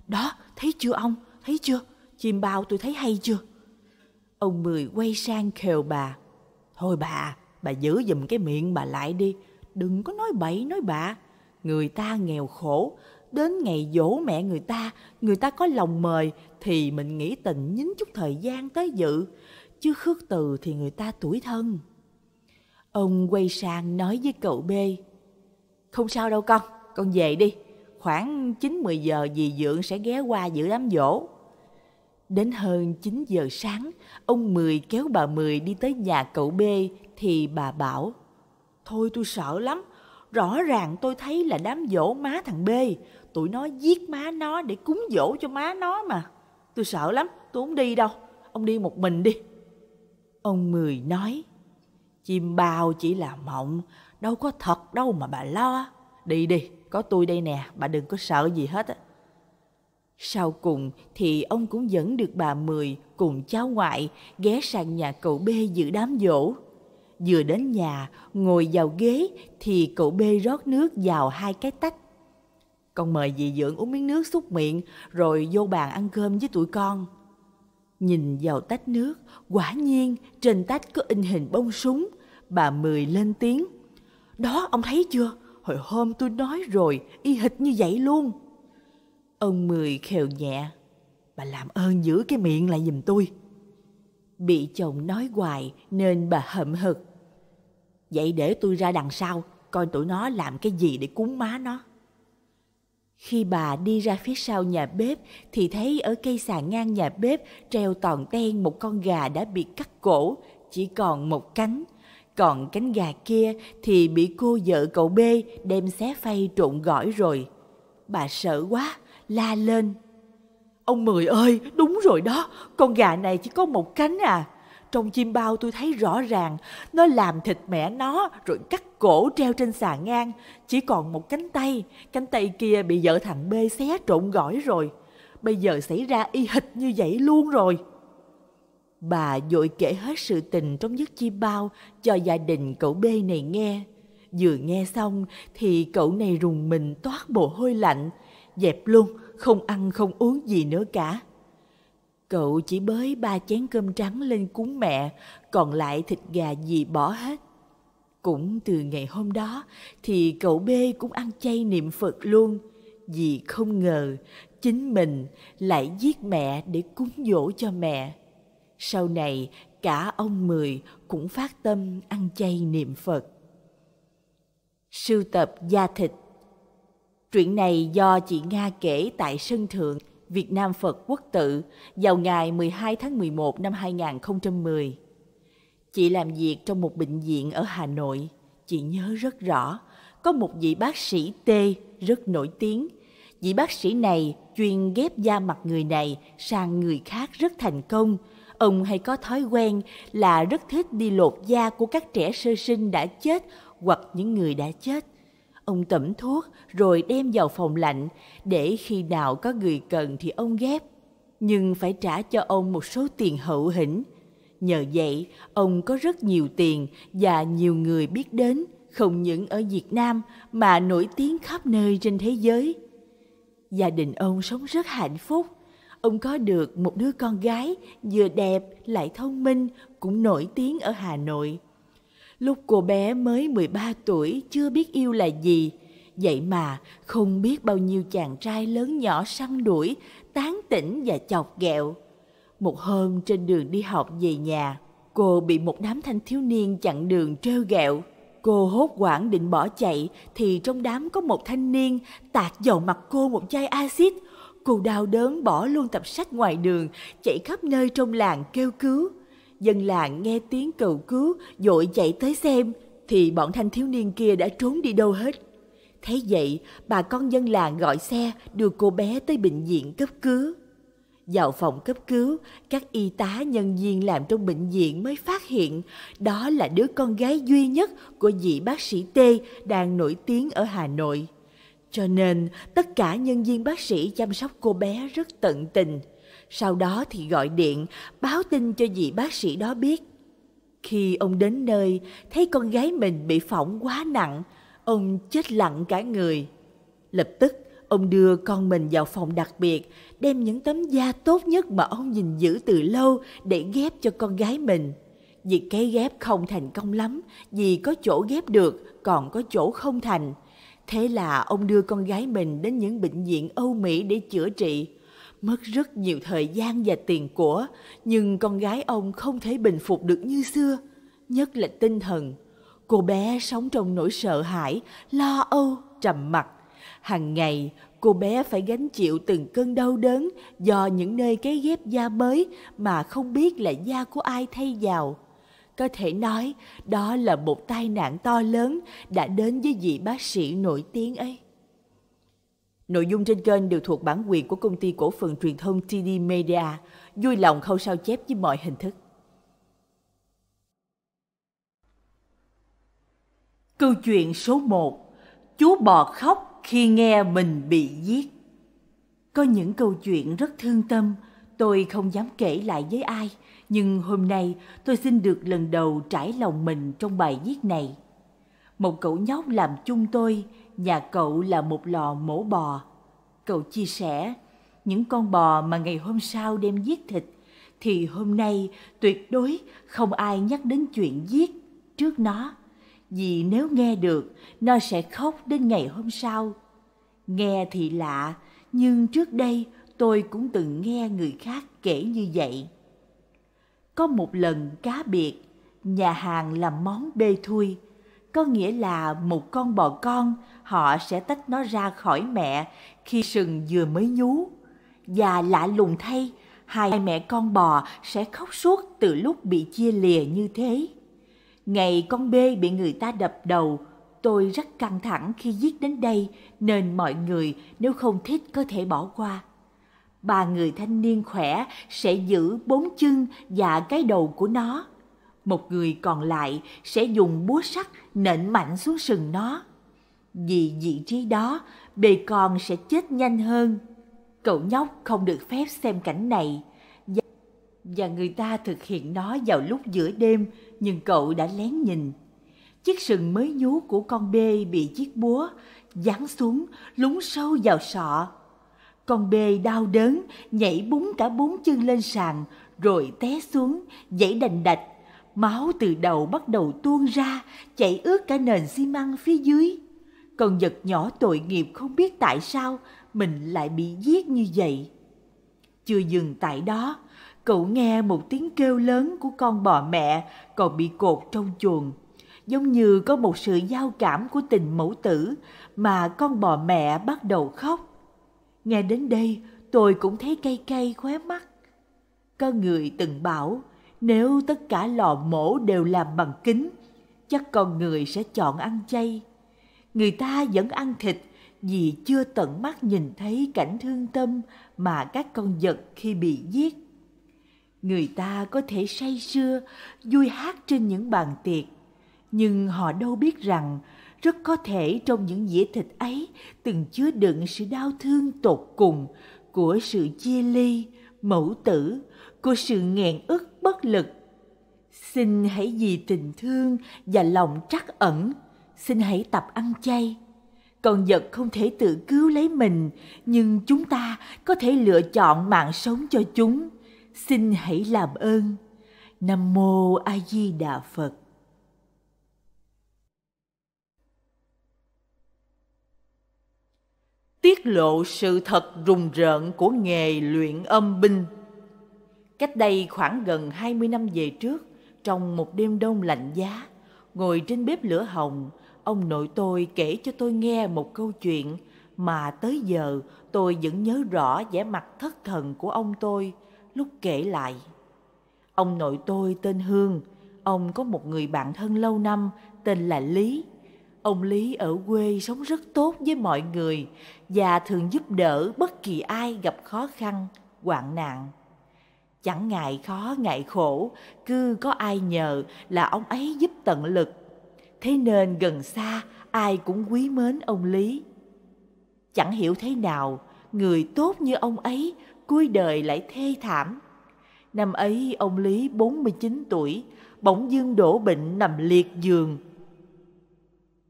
Đó, thấy chưa ông, thấy chưa, chim bao tôi thấy hay chưa? Ông Mười quay sang khều bà, Thôi bà, bà giữ giùm cái miệng bà lại đi, đừng có nói bậy nói bạ. Người ta nghèo khổ, đến ngày dỗ mẹ người ta, người ta có lòng mời, thì mình nghĩ tình nhín chút thời gian tới dự, chứ khước từ thì người ta tuổi thân. Ông quay sang nói với cậu B. Không sao đâu con, con về đi. Khoảng chín mười giờ dì Dượng sẽ ghé qua dự đám dỗ. Đến hơn chín giờ sáng, ông Mười kéo bà Mười đi tới nhà cậu B thì bà bảo Thôi tôi sợ lắm, rõ ràng tôi thấy là đám dỗ má thằng B, tụi nó giết má nó để cúng dỗ cho má nó mà tôi sợ lắm, tôi không đi đâu, ông đi một mình đi. Ông Mười nói, chim bao chỉ là mộng, đâu có thật đâu mà bà lo. Đi đi, có tôi đây nè, bà đừng có sợ gì hết á. Sau cùng thì ông cũng dẫn được bà Mười cùng cháu ngoại ghé sang nhà cậu B dự đám dỗ. Vừa đến nhà, ngồi vào ghế thì cậu B rót nước vào hai cái tách con mời dì dưỡng uống miếng nước xúc miệng rồi vô bàn ăn cơm với tụi con. Nhìn vào tách nước, quả nhiên trên tách có in hình bông súng. Bà Mười lên tiếng. Đó ông thấy chưa? Hồi hôm tôi nói rồi, y hệt như vậy luôn. Ông Mười khều nhẹ. Bà làm ơn giữ cái miệng lại giùm tôi. Bị chồng nói hoài nên bà hậm hực. Vậy để tôi ra đằng sau, coi tụi nó làm cái gì để cúng má nó. Khi bà đi ra phía sau nhà bếp thì thấy ở cây sàn ngang nhà bếp treo toàn ten một con gà đã bị cắt cổ, chỉ còn một cánh. Còn cánh gà kia thì bị cô vợ cậu B đem xé phay trộn gỏi rồi. Bà sợ quá, la lên. Ông Mười ơi, đúng rồi đó, con gà này chỉ có một cánh à. Trong chim bao tôi thấy rõ ràng, nó làm thịt mẹ nó rồi cắt cổ treo trên xà ngang. Chỉ còn một cánh tay, cánh tay kia bị vợ thằng bê xé trộn gỏi rồi. Bây giờ xảy ra y hịch như vậy luôn rồi. Bà dội kể hết sự tình trong giấc chim bao cho gia đình cậu bê này nghe. Vừa nghe xong thì cậu này rùng mình toát mồ hôi lạnh, dẹp luôn, không ăn không uống gì nữa cả. Cậu chỉ bới ba chén cơm trắng lên cúng mẹ, còn lại thịt gà gì bỏ hết. Cũng từ ngày hôm đó thì cậu B cũng ăn chay niệm Phật luôn, vì không ngờ chính mình lại giết mẹ để cúng dỗ cho mẹ. Sau này cả ông Mười cũng phát tâm ăn chay niệm Phật. Sưu tập da thịt Truyện này do chị Nga kể tại sân thượng Việt Nam Phật Quốc Tự vào ngày 12 tháng 11 năm 2010. Chị làm việc trong một bệnh viện ở Hà Nội. Chị nhớ rất rõ, có một vị bác sĩ T rất nổi tiếng. Vị bác sĩ này chuyên ghép da mặt người này sang người khác rất thành công. Ông hay có thói quen là rất thích đi lột da của các trẻ sơ sinh đã chết hoặc những người đã chết Ông tẩm thuốc rồi đem vào phòng lạnh để khi nào có người cần thì ông ghép. Nhưng phải trả cho ông một số tiền hậu hĩnh. Nhờ vậy, ông có rất nhiều tiền và nhiều người biết đến, không những ở Việt Nam mà nổi tiếng khắp nơi trên thế giới. Gia đình ông sống rất hạnh phúc. Ông có được một đứa con gái vừa đẹp lại thông minh cũng nổi tiếng ở Hà Nội Lúc cô bé mới 13 tuổi chưa biết yêu là gì, vậy mà không biết bao nhiêu chàng trai lớn nhỏ săn đuổi, tán tỉnh và chọc ghẹo. Một hôm trên đường đi học về nhà, cô bị một đám thanh thiếu niên chặn đường trêu ghẹo. Cô hốt hoảng định bỏ chạy thì trong đám có một thanh niên tạt vào mặt cô một chai axit. Cô đau đớn bỏ luôn tập sách ngoài đường, chạy khắp nơi trong làng kêu cứu dân làng nghe tiếng cầu cứu, dội chạy tới xem, thì bọn thanh thiếu niên kia đã trốn đi đâu hết. Thế vậy, bà con dân làng gọi xe đưa cô bé tới bệnh viện cấp cứu. Vào phòng cấp cứu, các y tá nhân viên làm trong bệnh viện mới phát hiện đó là đứa con gái duy nhất của vị bác sĩ T đang nổi tiếng ở Hà Nội. Cho nên, tất cả nhân viên bác sĩ chăm sóc cô bé rất tận tình – sau đó thì gọi điện báo tin cho vị bác sĩ đó biết. Khi ông đến nơi, thấy con gái mình bị phỏng quá nặng, ông chết lặng cả người. Lập tức, ông đưa con mình vào phòng đặc biệt, đem những tấm da tốt nhất mà ông gìn giữ từ lâu để ghép cho con gái mình. Việc cái ghép không thành công lắm, vì có chỗ ghép được, còn có chỗ không thành. Thế là ông đưa con gái mình đến những bệnh viện Âu Mỹ để chữa trị mất rất nhiều thời gian và tiền của, nhưng con gái ông không thể bình phục được như xưa, nhất là tinh thần. Cô bé sống trong nỗi sợ hãi, lo âu, trầm mặc. Hằng ngày, cô bé phải gánh chịu từng cơn đau đớn do những nơi cái ghép da mới mà không biết là da của ai thay vào. Có thể nói, đó là một tai nạn to lớn đã đến với vị bác sĩ nổi tiếng ấy. Nội dung trên kênh đều thuộc bản quyền của công ty cổ phần truyền thông TD Media, vui lòng không sao chép với mọi hình thức. Câu chuyện số 1 Chú bò khóc khi nghe mình bị giết Có những câu chuyện rất thương tâm, tôi không dám kể lại với ai, nhưng hôm nay tôi xin được lần đầu trải lòng mình trong bài viết này. Một cậu nhóc làm chung tôi nhà cậu là một lò mổ bò. Cậu chia sẻ, những con bò mà ngày hôm sau đem giết thịt, thì hôm nay tuyệt đối không ai nhắc đến chuyện giết trước nó. Vì nếu nghe được, nó sẽ khóc đến ngày hôm sau. Nghe thì lạ, nhưng trước đây tôi cũng từng nghe người khác kể như vậy. Có một lần cá biệt, nhà hàng làm món bê thui, có nghĩa là một con bò con họ sẽ tách nó ra khỏi mẹ khi sừng vừa mới nhú. Và lạ lùng thay, hai mẹ con bò sẽ khóc suốt từ lúc bị chia lìa như thế. Ngày con bê bị người ta đập đầu, tôi rất căng thẳng khi viết đến đây nên mọi người nếu không thích có thể bỏ qua. Ba người thanh niên khỏe sẽ giữ bốn chân và cái đầu của nó. Một người còn lại sẽ dùng búa sắt nện mạnh xuống sừng nó. Vì vị trí đó, bề con sẽ chết nhanh hơn. Cậu nhóc không được phép xem cảnh này. Và, và người ta thực hiện nó vào lúc giữa đêm, nhưng cậu đã lén nhìn. Chiếc sừng mới nhú của con bê bị chiếc búa, giáng xuống, lún sâu vào sọ. Con bê đau đớn, nhảy búng cả bốn chân lên sàn, rồi té xuống, dãy đành đạch. Máu từ đầu bắt đầu tuôn ra, chảy ướt cả nền xi măng phía dưới. Con vật nhỏ tội nghiệp không biết tại sao mình lại bị giết như vậy. Chưa dừng tại đó, cậu nghe một tiếng kêu lớn của con bò mẹ còn bị cột trong chuồng. Giống như có một sự giao cảm của tình mẫu tử mà con bò mẹ bắt đầu khóc. Nghe đến đây, tôi cũng thấy cay cay khóe mắt. Có người từng bảo, nếu tất cả lò mổ đều làm bằng kính, chắc con người sẽ chọn ăn chay người ta vẫn ăn thịt vì chưa tận mắt nhìn thấy cảnh thương tâm mà các con vật khi bị giết. Người ta có thể say sưa, vui hát trên những bàn tiệc, nhưng họ đâu biết rằng rất có thể trong những dĩa thịt ấy từng chứa đựng sự đau thương tột cùng của sự chia ly, mẫu tử, của sự nghẹn ức bất lực. Xin hãy vì tình thương và lòng trắc ẩn xin hãy tập ăn chay. Còn vật không thể tự cứu lấy mình, nhưng chúng ta có thể lựa chọn mạng sống cho chúng. Xin hãy làm ơn. Nam mô A Di Đà Phật. tiết lộ sự thật rùng rợn của nghề luyện âm binh. Cách đây khoảng gần 20 năm về trước, trong một đêm đông lạnh giá, ngồi trên bếp lửa hồng, ông nội tôi kể cho tôi nghe một câu chuyện mà tới giờ tôi vẫn nhớ rõ vẻ mặt thất thần của ông tôi lúc kể lại. Ông nội tôi tên Hương, ông có một người bạn thân lâu năm tên là Lý. Ông Lý ở quê sống rất tốt với mọi người và thường giúp đỡ bất kỳ ai gặp khó khăn, hoạn nạn. Chẳng ngại khó ngại khổ, cứ có ai nhờ là ông ấy giúp tận lực thế nên gần xa ai cũng quý mến ông lý chẳng hiểu thế nào người tốt như ông ấy cuối đời lại thê thảm năm ấy ông lý bốn mươi chín tuổi bỗng dưng đổ bệnh nằm liệt giường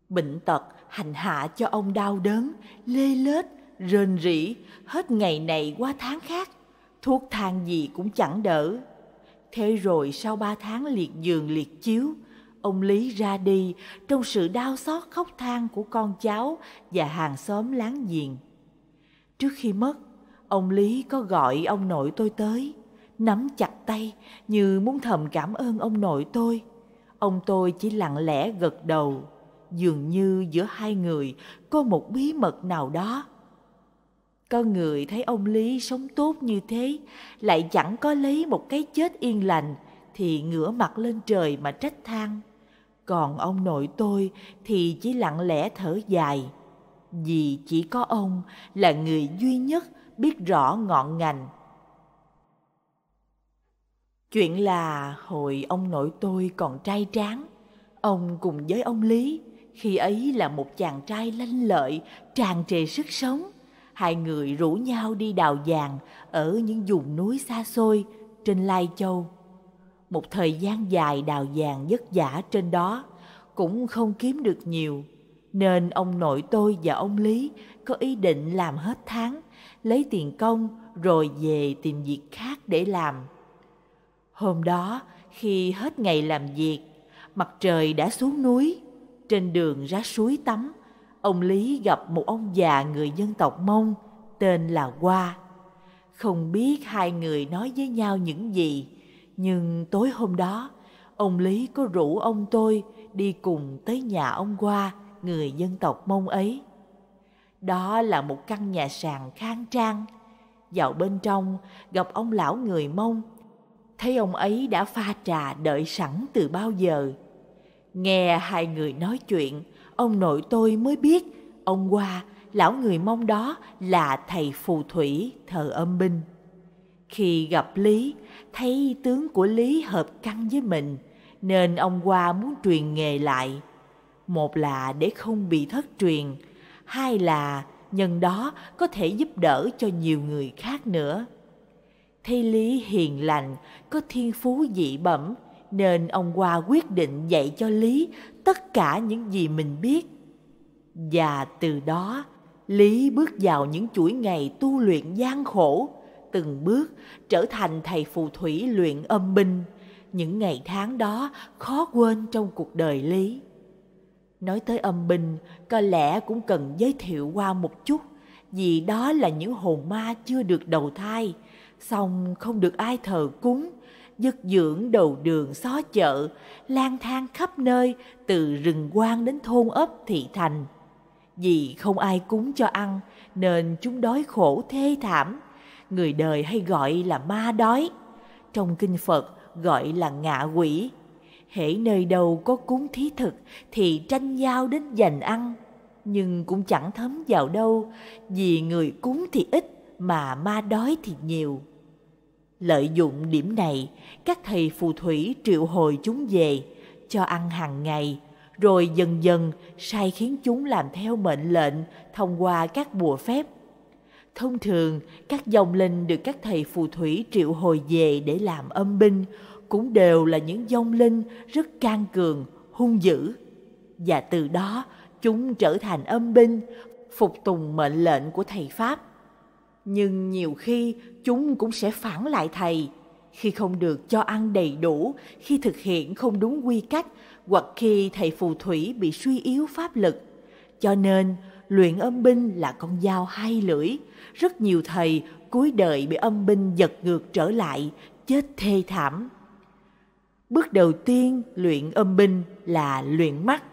bệnh tật hành hạ cho ông đau đớn lê lết rên rỉ hết ngày này qua tháng khác thuốc thang gì cũng chẳng đỡ thế rồi sau ba tháng liệt giường liệt chiếu Ông Lý ra đi trong sự đau xót khóc than của con cháu và hàng xóm láng giềng. Trước khi mất, ông Lý có gọi ông nội tôi tới, nắm chặt tay như muốn thầm cảm ơn ông nội tôi. Ông tôi chỉ lặng lẽ gật đầu, dường như giữa hai người có một bí mật nào đó. Con người thấy ông Lý sống tốt như thế, lại chẳng có lấy một cái chết yên lành, thì ngửa mặt lên trời mà trách than còn ông nội tôi thì chỉ lặng lẽ thở dài vì chỉ có ông là người duy nhất biết rõ ngọn ngành chuyện là hồi ông nội tôi còn trai tráng ông cùng với ông lý khi ấy là một chàng trai lanh lợi tràn trề sức sống hai người rủ nhau đi đào vàng ở những vùng núi xa xôi trên lai châu một thời gian dài đào vàng vất vả trên đó cũng không kiếm được nhiều nên ông nội tôi và ông lý có ý định làm hết tháng lấy tiền công rồi về tìm việc khác để làm hôm đó khi hết ngày làm việc mặt trời đã xuống núi trên đường ra suối tắm ông lý gặp một ông già người dân tộc mông tên là hoa không biết hai người nói với nhau những gì nhưng tối hôm đó, ông Lý có rủ ông tôi đi cùng tới nhà ông qua người dân tộc Mông ấy. Đó là một căn nhà sàn khang trang. Vào bên trong, gặp ông lão người Mông. Thấy ông ấy đã pha trà đợi sẵn từ bao giờ. Nghe hai người nói chuyện, ông nội tôi mới biết ông qua lão người Mông đó là thầy phù thủy thờ âm binh. Khi gặp Lý, thấy tướng của lý hợp căn với mình nên ông qua muốn truyền nghề lại một là để không bị thất truyền hai là nhân đó có thể giúp đỡ cho nhiều người khác nữa thấy lý hiền lành có thiên phú dị bẩm nên ông qua quyết định dạy cho lý tất cả những gì mình biết và từ đó lý bước vào những chuỗi ngày tu luyện gian khổ từng bước trở thành thầy phù thủy luyện âm binh những ngày tháng đó khó quên trong cuộc đời lý nói tới âm binh có lẽ cũng cần giới thiệu qua một chút vì đó là những hồn ma chưa được đầu thai song không được ai thờ cúng dứt dưỡng đầu đường xó chợ lang thang khắp nơi từ rừng quan đến thôn ấp thị thành vì không ai cúng cho ăn nên chúng đói khổ thê thảm người đời hay gọi là ma đói trong kinh phật gọi là ngạ quỷ hễ nơi đâu có cúng thí thực thì tranh nhau đến giành ăn nhưng cũng chẳng thấm vào đâu vì người cúng thì ít mà ma đói thì nhiều lợi dụng điểm này các thầy phù thủy triệu hồi chúng về cho ăn hàng ngày rồi dần dần sai khiến chúng làm theo mệnh lệnh thông qua các bùa phép Thông thường, các dòng linh được các thầy phù thủy triệu hồi về để làm âm binh cũng đều là những dòng linh rất can cường, hung dữ. Và từ đó, chúng trở thành âm binh, phục tùng mệnh lệnh của thầy Pháp. Nhưng nhiều khi chúng cũng sẽ phản lại thầy, khi không được cho ăn đầy đủ, khi thực hiện không đúng quy cách hoặc khi thầy phù thủy bị suy yếu pháp lực. Cho nên, luyện âm binh là con dao hai lưỡi. Rất nhiều thầy cuối đời bị âm binh giật ngược trở lại, chết thê thảm. Bước đầu tiên luyện âm binh là luyện mắt.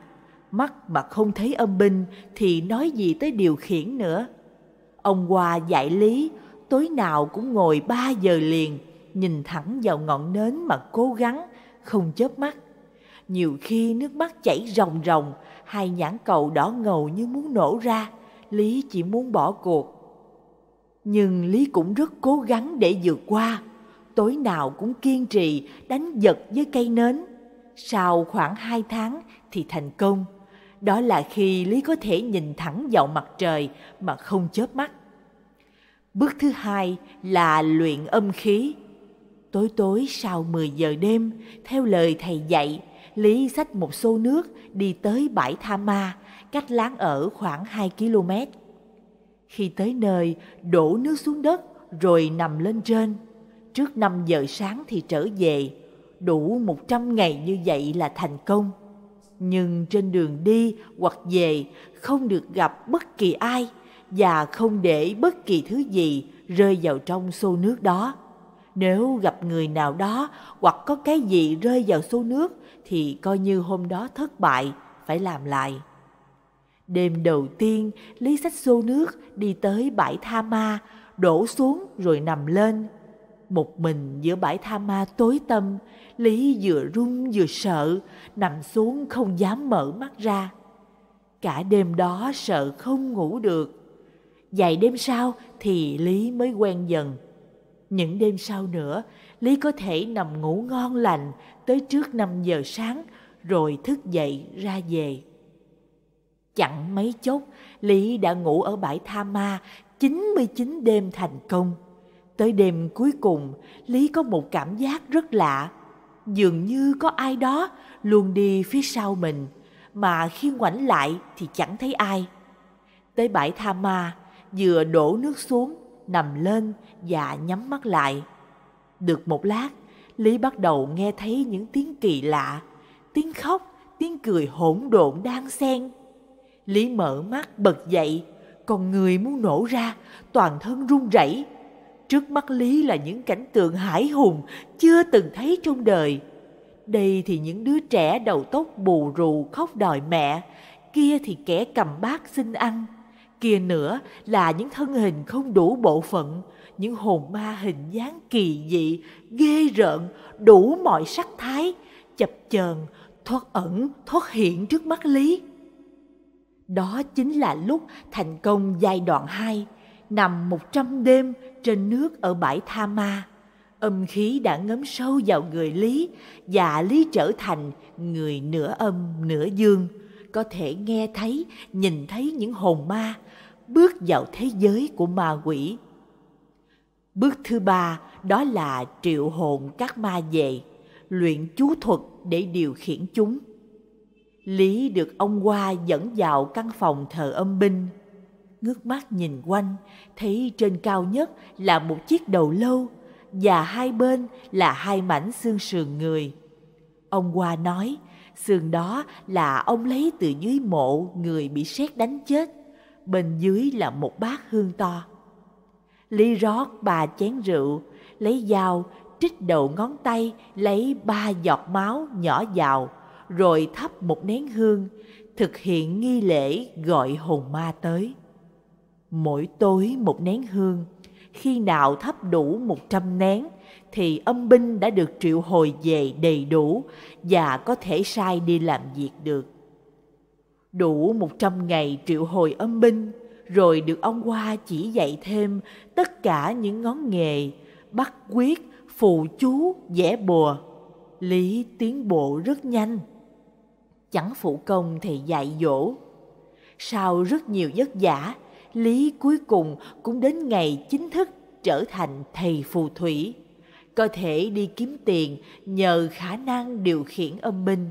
Mắt mà không thấy âm binh thì nói gì tới điều khiển nữa. Ông Hoa dạy lý, tối nào cũng ngồi ba giờ liền, nhìn thẳng vào ngọn nến mà cố gắng, không chớp mắt. Nhiều khi nước mắt chảy ròng ròng, hai nhãn cầu đỏ ngầu như muốn nổ ra, Lý chỉ muốn bỏ cuộc. Nhưng Lý cũng rất cố gắng để vượt qua, tối nào cũng kiên trì đánh giật với cây nến. Sau khoảng hai tháng thì thành công. Đó là khi Lý có thể nhìn thẳng vào mặt trời mà không chớp mắt. Bước thứ hai là luyện âm khí. Tối tối sau 10 giờ đêm, theo lời thầy dạy, Lý xách một xô nước đi tới bãi Tha Ma, cách láng ở khoảng 2 km. Khi tới nơi, đổ nước xuống đất rồi nằm lên trên. Trước 5 giờ sáng thì trở về, đủ 100 ngày như vậy là thành công. Nhưng trên đường đi hoặc về không được gặp bất kỳ ai và không để bất kỳ thứ gì rơi vào trong xô nước đó. Nếu gặp người nào đó hoặc có cái gì rơi vào xô nước thì coi như hôm đó thất bại, phải làm lại. Đêm đầu tiên, Lý Sách xô nước đi tới bãi Tha Ma, đổ xuống rồi nằm lên. Một mình giữa bãi Tha Ma tối tăm, Lý vừa run vừa sợ, nằm xuống không dám mở mắt ra. Cả đêm đó sợ không ngủ được. Dài đêm sau thì Lý mới quen dần. Những đêm sau nữa, Lý có thể nằm ngủ ngon lành tới trước 5 giờ sáng rồi thức dậy ra về. Chẳng mấy chốc, Lý đã ngủ ở bãi Tha Ma 99 đêm thành công. Tới đêm cuối cùng, Lý có một cảm giác rất lạ. Dường như có ai đó luôn đi phía sau mình, mà khi ngoảnh lại thì chẳng thấy ai. Tới bãi Tha Ma, vừa đổ nước xuống, nằm lên và nhắm mắt lại. Được một lát, Lý bắt đầu nghe thấy những tiếng kỳ lạ, tiếng khóc, tiếng cười hỗn độn đang xen. Lý mở mắt bật dậy, còn người muốn nổ ra, toàn thân run rẩy. Trước mắt Lý là những cảnh tượng hải hùng chưa từng thấy trong đời. Đây thì những đứa trẻ đầu tóc bù rù khóc đòi mẹ, kia thì kẻ cầm bát xin ăn, kia nữa là những thân hình không đủ bộ phận, những hồn ma hình dáng kỳ dị, ghê rợn, đủ mọi sắc thái, chập chờn, thoát ẩn, thoát hiện trước mắt Lý. Đó chính là lúc thành công giai đoạn 2, nằm 100 đêm trên nước ở bãi Tha Ma. Âm khí đã ngấm sâu vào người Lý và Lý trở thành người nửa âm nửa dương, có thể nghe thấy, nhìn thấy những hồn ma, bước vào thế giới của ma quỷ Bước thứ ba đó là triệu hồn các ma về, luyện chú thuật để điều khiển chúng. Lý được ông qua dẫn vào căn phòng thờ âm binh. Ngước mắt nhìn quanh, thấy trên cao nhất là một chiếc đầu lâu và hai bên là hai mảnh xương sườn người. Ông qua nói, xương đó là ông lấy từ dưới mộ người bị sét đánh chết. Bên dưới là một bát hương to. Lý rót ba chén rượu, lấy dao trích đầu ngón tay lấy ba giọt máu nhỏ vào, rồi thắp một nén hương, thực hiện nghi lễ gọi hồn ma tới. Mỗi tối một nén hương, khi nào thắp đủ một trăm nén thì âm binh đã được triệu hồi về đầy đủ và có thể sai đi làm việc được. Đủ một trăm ngày triệu hồi âm binh rồi được ông qua chỉ dạy thêm tất cả những ngón nghề bắt quyết phù chú vẽ bùa lý tiến bộ rất nhanh chẳng phụ công thì dạy dỗ sau rất nhiều vất vả lý cuối cùng cũng đến ngày chính thức trở thành thầy phù thủy có thể đi kiếm tiền nhờ khả năng điều khiển âm binh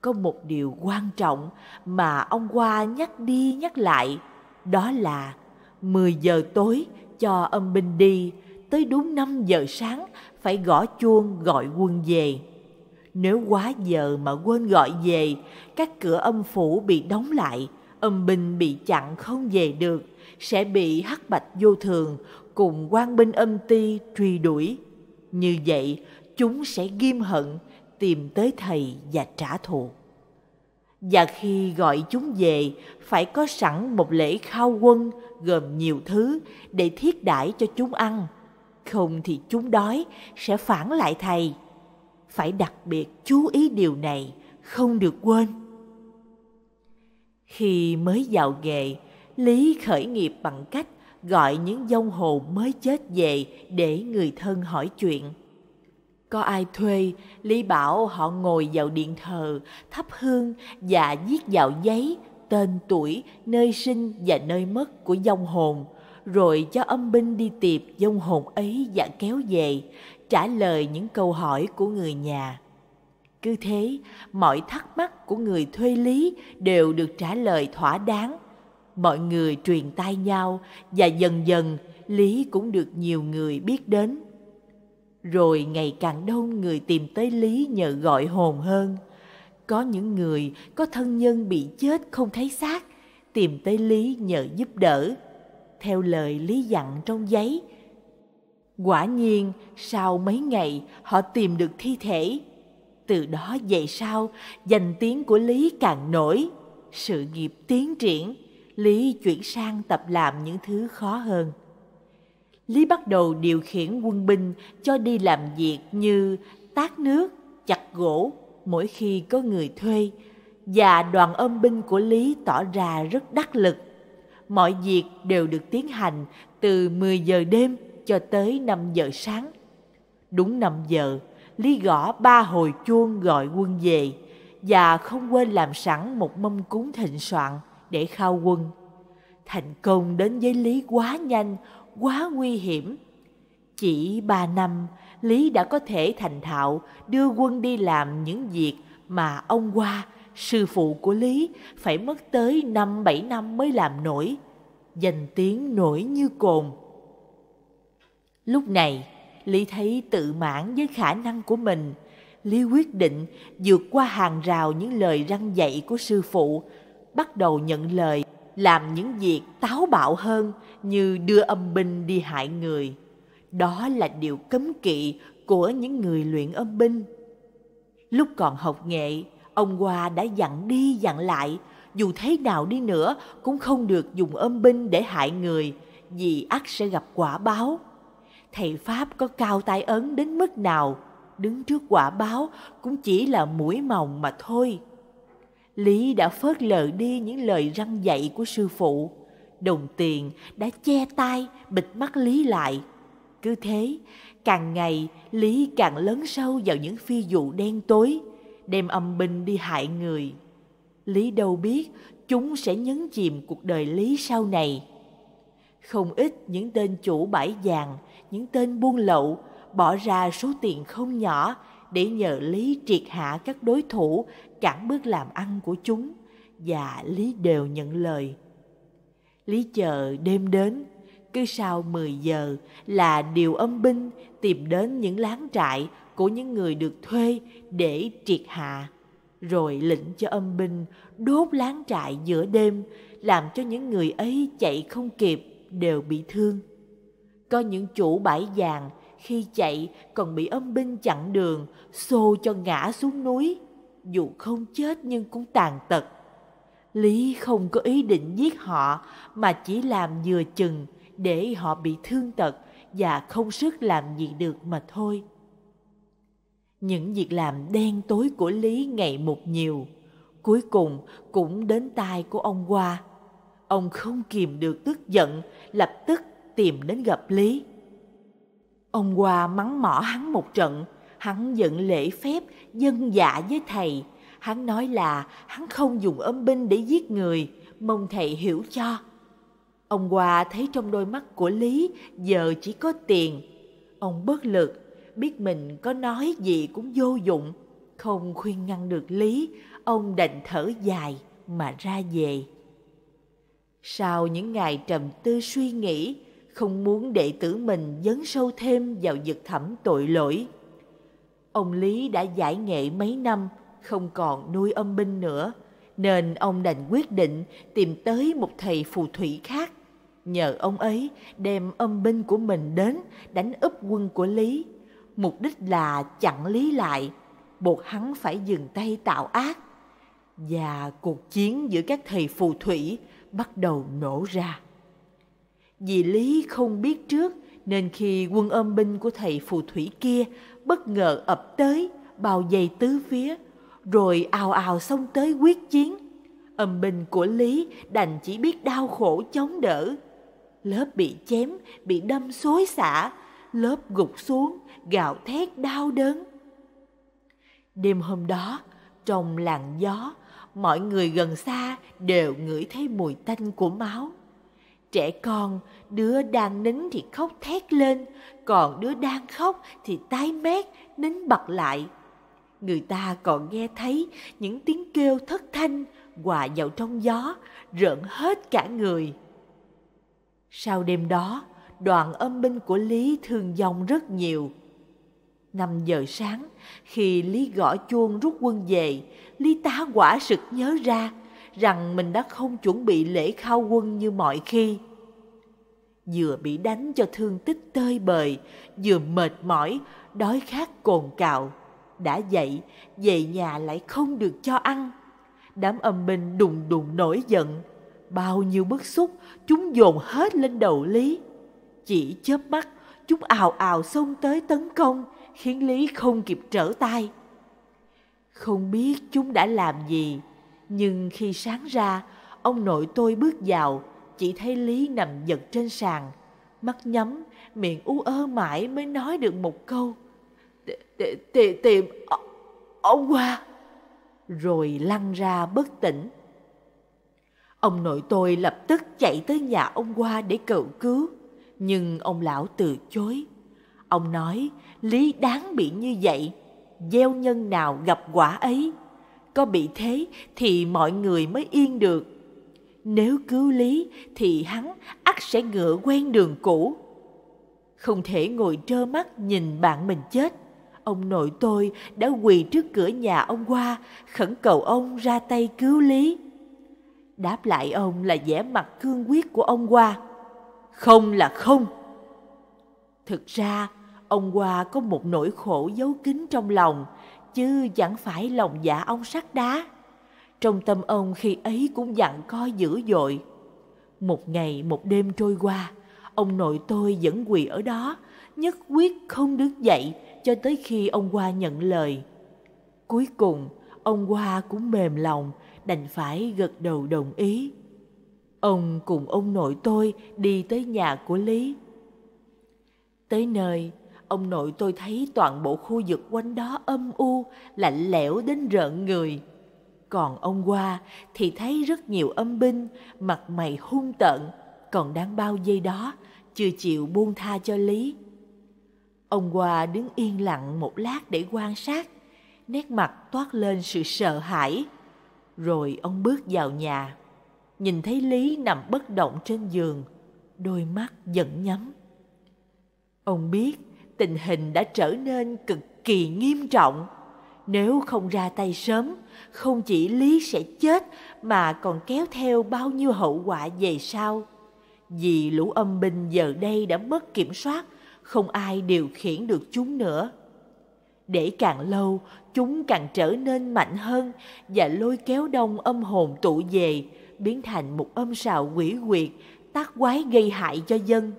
có một điều quan trọng mà ông qua nhắc đi nhắc lại đó là 10 giờ tối cho âm binh đi, tới đúng 5 giờ sáng phải gõ chuông gọi quân về. Nếu quá giờ mà quên gọi về, các cửa âm phủ bị đóng lại, âm binh bị chặn không về được, sẽ bị hắc bạch vô thường cùng quan binh âm ti truy đuổi. Như vậy, chúng sẽ ghim hận, tìm tới thầy và trả thù và khi gọi chúng về phải có sẵn một lễ khao quân gồm nhiều thứ để thiết đãi cho chúng ăn không thì chúng đói sẽ phản lại thầy phải đặc biệt chú ý điều này không được quên khi mới vào nghề lý khởi nghiệp bằng cách gọi những dông hồ mới chết về để người thân hỏi chuyện có ai thuê, Lý bảo họ ngồi vào điện thờ, thắp hương và viết vào giấy tên tuổi, nơi sinh và nơi mất của dòng hồn, rồi cho âm binh đi tiệp dòng hồn ấy và kéo về, trả lời những câu hỏi của người nhà. Cứ thế, mọi thắc mắc của người thuê lý đều được trả lời thỏa đáng. Mọi người truyền tai nhau và dần dần Lý cũng được nhiều người biết đến rồi ngày càng đông người tìm tới lý nhờ gọi hồn hơn có những người có thân nhân bị chết không thấy xác tìm tới lý nhờ giúp đỡ theo lời lý dặn trong giấy quả nhiên sau mấy ngày họ tìm được thi thể từ đó về sau danh tiếng của lý càng nổi sự nghiệp tiến triển lý chuyển sang tập làm những thứ khó hơn Lý bắt đầu điều khiển quân binh cho đi làm việc như tác nước, chặt gỗ mỗi khi có người thuê và đoàn âm binh của Lý tỏ ra rất đắc lực. Mọi việc đều được tiến hành từ 10 giờ đêm cho tới 5 giờ sáng. Đúng 5 giờ, Lý gõ ba hồi chuông gọi quân về và không quên làm sẵn một mâm cúng thịnh soạn để khao quân. Thành công đến với Lý quá nhanh, quá nguy hiểm. Chỉ ba năm, Lý đã có thể thành thạo đưa quân đi làm những việc mà ông qua sư phụ của Lý, phải mất tới năm bảy năm mới làm nổi, danh tiếng nổi như cồn. Lúc này, Lý thấy tự mãn với khả năng của mình. Lý quyết định vượt qua hàng rào những lời răng dạy của sư phụ, bắt đầu nhận lời làm những việc táo bạo hơn như đưa âm binh đi hại người. Đó là điều cấm kỵ của những người luyện âm binh. Lúc còn học nghệ, ông Hoa đã dặn đi dặn lại, dù thế nào đi nữa cũng không được dùng âm binh để hại người, vì ắt sẽ gặp quả báo. Thầy Pháp có cao tai ấn đến mức nào, đứng trước quả báo cũng chỉ là mũi mỏng mà thôi. Lý đã phớt lờ đi những lời răng dạy của sư phụ. Đồng tiền đã che tay, bịt mắt Lý lại. Cứ thế, càng ngày Lý càng lớn sâu vào những phi vụ đen tối, đem âm binh đi hại người. Lý đâu biết chúng sẽ nhấn chìm cuộc đời Lý sau này. Không ít những tên chủ bãi vàng, những tên buôn lậu bỏ ra số tiền không nhỏ để nhờ lý triệt hạ các đối thủ cản bước làm ăn của chúng và lý đều nhận lời lý chờ đêm đến cứ sau 10 giờ là điều âm binh tìm đến những láng trại của những người được thuê để triệt hạ rồi lệnh cho âm binh đốt láng trại giữa đêm làm cho những người ấy chạy không kịp đều bị thương có những chủ bãi vàng khi chạy còn bị âm binh chặn đường, xô cho ngã xuống núi, dù không chết nhưng cũng tàn tật. Lý không có ý định giết họ mà chỉ làm vừa chừng để họ bị thương tật và không sức làm gì được mà thôi. Những việc làm đen tối của Lý ngày một nhiều, cuối cùng cũng đến tai của ông Hoa. Ông không kìm được tức giận, lập tức tìm đến gặp Lý Ông qua mắng mỏ hắn một trận, hắn giận lễ phép, dân dạ với thầy. Hắn nói là hắn không dùng âm binh để giết người, mong thầy hiểu cho. Ông qua thấy trong đôi mắt của Lý giờ chỉ có tiền. Ông bất lực, biết mình có nói gì cũng vô dụng. Không khuyên ngăn được Lý, ông đành thở dài mà ra về. Sau những ngày trầm tư suy nghĩ, không muốn đệ tử mình dấn sâu thêm vào vực thẳm tội lỗi. Ông Lý đã giải nghệ mấy năm, không còn nuôi âm binh nữa, nên ông đành quyết định tìm tới một thầy phù thủy khác. Nhờ ông ấy đem âm binh của mình đến đánh úp quân của Lý, mục đích là chặn Lý lại, buộc hắn phải dừng tay tạo ác. Và cuộc chiến giữa các thầy phù thủy bắt đầu nổ ra. Vì Lý không biết trước nên khi quân âm binh của thầy phù thủy kia bất ngờ ập tới, bao vây tứ phía, rồi ào ào xông tới quyết chiến. Âm binh của Lý đành chỉ biết đau khổ chống đỡ. Lớp bị chém, bị đâm xối xả, lớp gục xuống, gạo thét đau đớn. Đêm hôm đó, trong làn gió, mọi người gần xa đều ngửi thấy mùi tanh của máu. Trẻ con, đứa đang nín thì khóc thét lên, còn đứa đang khóc thì tái mét, nín bật lại. Người ta còn nghe thấy những tiếng kêu thất thanh hòa vào trong gió, rợn hết cả người. Sau đêm đó, đoàn âm binh của Lý thương dòng rất nhiều. năm giờ sáng, khi Lý gõ chuông rút quân về, Lý tá quả sực nhớ ra rằng mình đã không chuẩn bị lễ khao quân như mọi khi. Vừa bị đánh cho thương tích tơi bời, vừa mệt mỏi, đói khát cồn cào. Đã dậy, về nhà lại không được cho ăn. Đám âm binh đùng đùng nổi giận. Bao nhiêu bức xúc, chúng dồn hết lên đầu Lý. Chỉ chớp mắt, chúng ào ào xông tới tấn công, khiến Lý không kịp trở tay. Không biết chúng đã làm gì, nhưng khi sáng ra, ông nội tôi bước vào, chỉ thấy Lý nằm giật trên sàn, mắt nhắm, miệng ú ơ mãi mới nói được một câu. Tìm ờ, ông qua. Rồi lăn ra bất tỉnh. Ông nội tôi lập tức chạy tới nhà ông qua để cầu cứu, nhưng ông lão từ chối. Ông nói, Lý đáng bị như vậy, gieo nhân nào gặp quả ấy có bị thế thì mọi người mới yên được nếu cứu lý thì hắn ắt sẽ ngựa quen đường cũ không thể ngồi trơ mắt nhìn bạn mình chết ông nội tôi đã quỳ trước cửa nhà ông qua khẩn cầu ông ra tay cứu lý đáp lại ông là vẻ mặt cương quyết của ông qua không là không thực ra ông qua có một nỗi khổ giấu kín trong lòng chứ chẳng phải lòng dạ ông sắt đá. Trong tâm ông khi ấy cũng dặn coi dữ dội. Một ngày một đêm trôi qua, ông nội tôi vẫn quỳ ở đó, nhất quyết không đứng dậy cho tới khi ông qua nhận lời. Cuối cùng, ông qua cũng mềm lòng, đành phải gật đầu đồng ý. Ông cùng ông nội tôi đi tới nhà của Lý. Tới nơi, ông nội tôi thấy toàn bộ khu vực quanh đó âm u, lạnh lẽo đến rợn người. Còn ông qua thì thấy rất nhiều âm binh, mặt mày hung tợn, còn đang bao dây đó, chưa chịu buông tha cho Lý. Ông qua đứng yên lặng một lát để quan sát, nét mặt toát lên sự sợ hãi. Rồi ông bước vào nhà, nhìn thấy Lý nằm bất động trên giường, đôi mắt vẫn nhắm. Ông biết tình hình đã trở nên cực kỳ nghiêm trọng. Nếu không ra tay sớm, không chỉ Lý sẽ chết mà còn kéo theo bao nhiêu hậu quả về sau. Vì lũ âm binh giờ đây đã mất kiểm soát, không ai điều khiển được chúng nữa. Để càng lâu, chúng càng trở nên mạnh hơn và lôi kéo đông âm hồn tụ về, biến thành một âm sào quỷ quyệt, tác quái gây hại cho dân.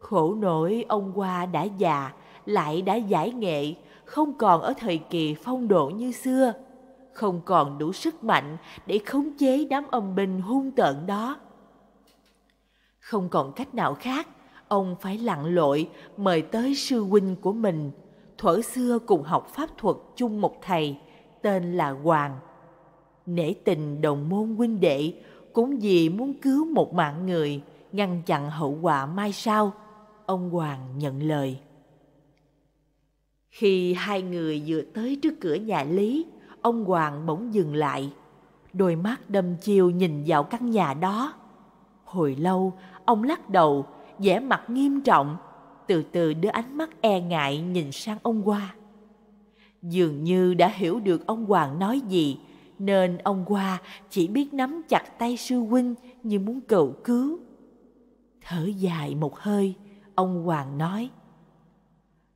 Khổ nổi ông qua đã già, lại đã giải nghệ, không còn ở thời kỳ phong độ như xưa, không còn đủ sức mạnh để khống chế đám âm binh hung tợn đó. Không còn cách nào khác, ông phải lặn lội mời tới sư huynh của mình, thuở xưa cùng học pháp thuật chung một thầy, tên là Hoàng. Nể tình đồng môn huynh đệ, cũng vì muốn cứu một mạng người, ngăn chặn hậu quả mai sau ông Hoàng nhận lời. Khi hai người vừa tới trước cửa nhà Lý, ông Hoàng bỗng dừng lại, đôi mắt đâm chiêu nhìn vào căn nhà đó. Hồi lâu, ông lắc đầu, vẻ mặt nghiêm trọng, từ từ đưa ánh mắt e ngại nhìn sang ông Hoa. Dường như đã hiểu được ông Hoàng nói gì, nên ông Hoa chỉ biết nắm chặt tay sư huynh như muốn cầu cứu. Thở dài một hơi, ông Hoàng nói.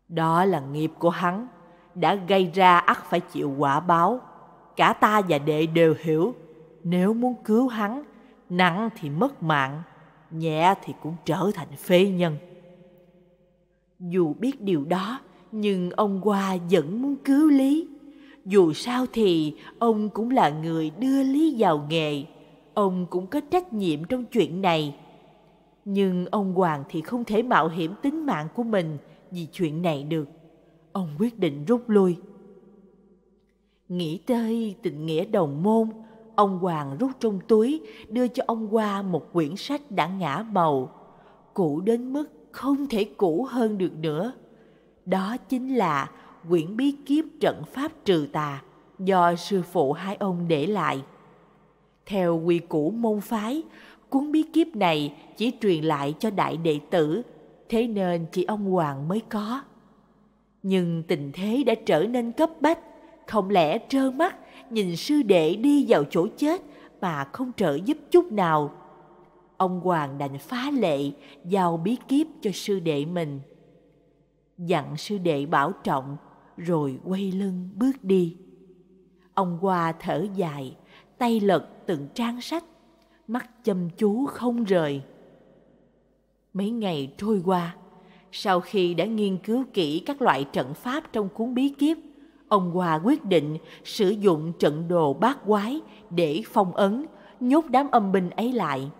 Đó là nghiệp của hắn, đã gây ra ắt phải chịu quả báo. Cả ta và đệ đều hiểu, nếu muốn cứu hắn, nặng thì mất mạng, nhẹ thì cũng trở thành phế nhân. Dù biết điều đó, nhưng ông Hoa vẫn muốn cứu Lý. Dù sao thì ông cũng là người đưa Lý vào nghề, ông cũng có trách nhiệm trong chuyện này nhưng ông Hoàng thì không thể mạo hiểm tính mạng của mình vì chuyện này được. Ông quyết định rút lui. Nghĩ tới tình nghĩa đồng môn, ông Hoàng rút trong túi đưa cho ông qua một quyển sách đã ngã màu. Cũ đến mức không thể cũ hơn được nữa. Đó chính là quyển bí kiếp trận pháp trừ tà do sư phụ hai ông để lại. Theo quy củ môn phái, cuốn bí kíp này chỉ truyền lại cho đại đệ tử, thế nên chỉ ông Hoàng mới có. Nhưng tình thế đã trở nên cấp bách, không lẽ trơ mắt nhìn sư đệ đi vào chỗ chết mà không trợ giúp chút nào. Ông Hoàng đành phá lệ giao bí kíp cho sư đệ mình. Dặn sư đệ bảo trọng rồi quay lưng bước đi. Ông Hoa thở dài, tay lật từng trang sách mắt chăm chú không rời. Mấy ngày trôi qua, sau khi đã nghiên cứu kỹ các loại trận pháp trong cuốn bí kiếp, ông Hòa quyết định sử dụng trận đồ bát quái để phong ấn, nhốt đám âm binh ấy lại.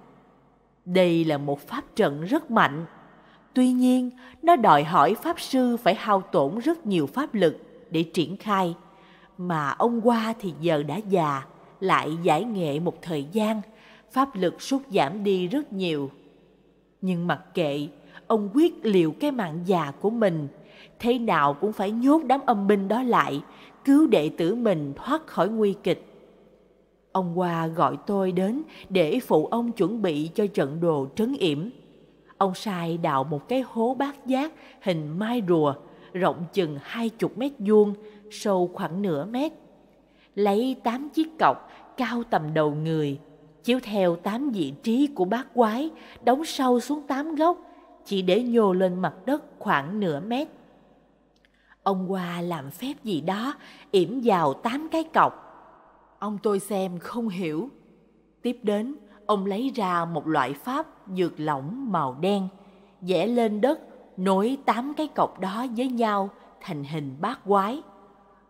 Đây là một pháp trận rất mạnh. Tuy nhiên, nó đòi hỏi pháp sư phải hao tổn rất nhiều pháp lực để triển khai, mà ông Hoa thì giờ đã già, lại giải nghệ một thời gian – pháp lực sút giảm đi rất nhiều. Nhưng mặc kệ, ông quyết liều cái mạng già của mình, thế nào cũng phải nhốt đám âm binh đó lại, cứu đệ tử mình thoát khỏi nguy kịch. Ông Hoa gọi tôi đến để phụ ông chuẩn bị cho trận đồ trấn yểm. Ông sai đào một cái hố bát giác hình mai rùa, rộng chừng hai chục mét vuông, sâu khoảng nửa mét. Lấy tám chiếc cọc cao tầm đầu người chiếu theo tám vị trí của bát quái, đóng sâu xuống tám gốc chỉ để nhô lên mặt đất khoảng nửa mét. Ông qua làm phép gì đó, yểm vào tám cái cọc. Ông tôi xem không hiểu. Tiếp đến, ông lấy ra một loại pháp dược lỏng màu đen, vẽ lên đất, nối tám cái cọc đó với nhau thành hình bát quái.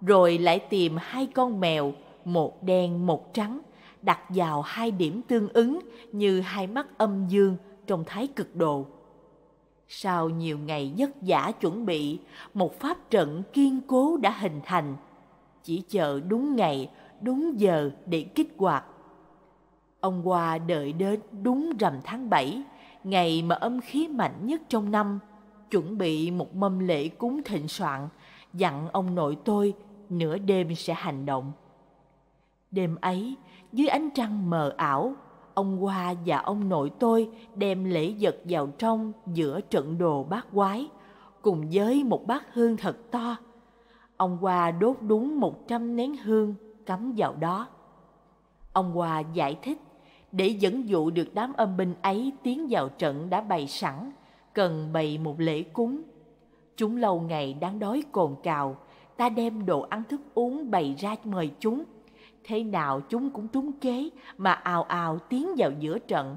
Rồi lại tìm hai con mèo, một đen một trắng, đặt vào hai điểm tương ứng như hai mắt âm dương trong thái cực độ. Sau nhiều ngày vất vả chuẩn bị, một pháp trận kiên cố đã hình thành, chỉ chờ đúng ngày, đúng giờ để kích hoạt. Ông Hoa đợi đến đúng rằm tháng 7, ngày mà âm khí mạnh nhất trong năm, chuẩn bị một mâm lễ cúng thịnh soạn, dặn ông nội tôi nửa đêm sẽ hành động. Đêm ấy, dưới ánh trăng mờ ảo ông hoa và ông nội tôi đem lễ vật vào trong giữa trận đồ bát quái cùng với một bát hương thật to ông hoa đốt đúng một trăm nén hương cắm vào đó ông hoa giải thích để dẫn dụ được đám âm binh ấy tiến vào trận đã bày sẵn cần bày một lễ cúng chúng lâu ngày đang đói cồn cào ta đem đồ ăn thức uống bày ra mời chúng thế nào chúng cũng trúng kế mà ào ào tiến vào giữa trận.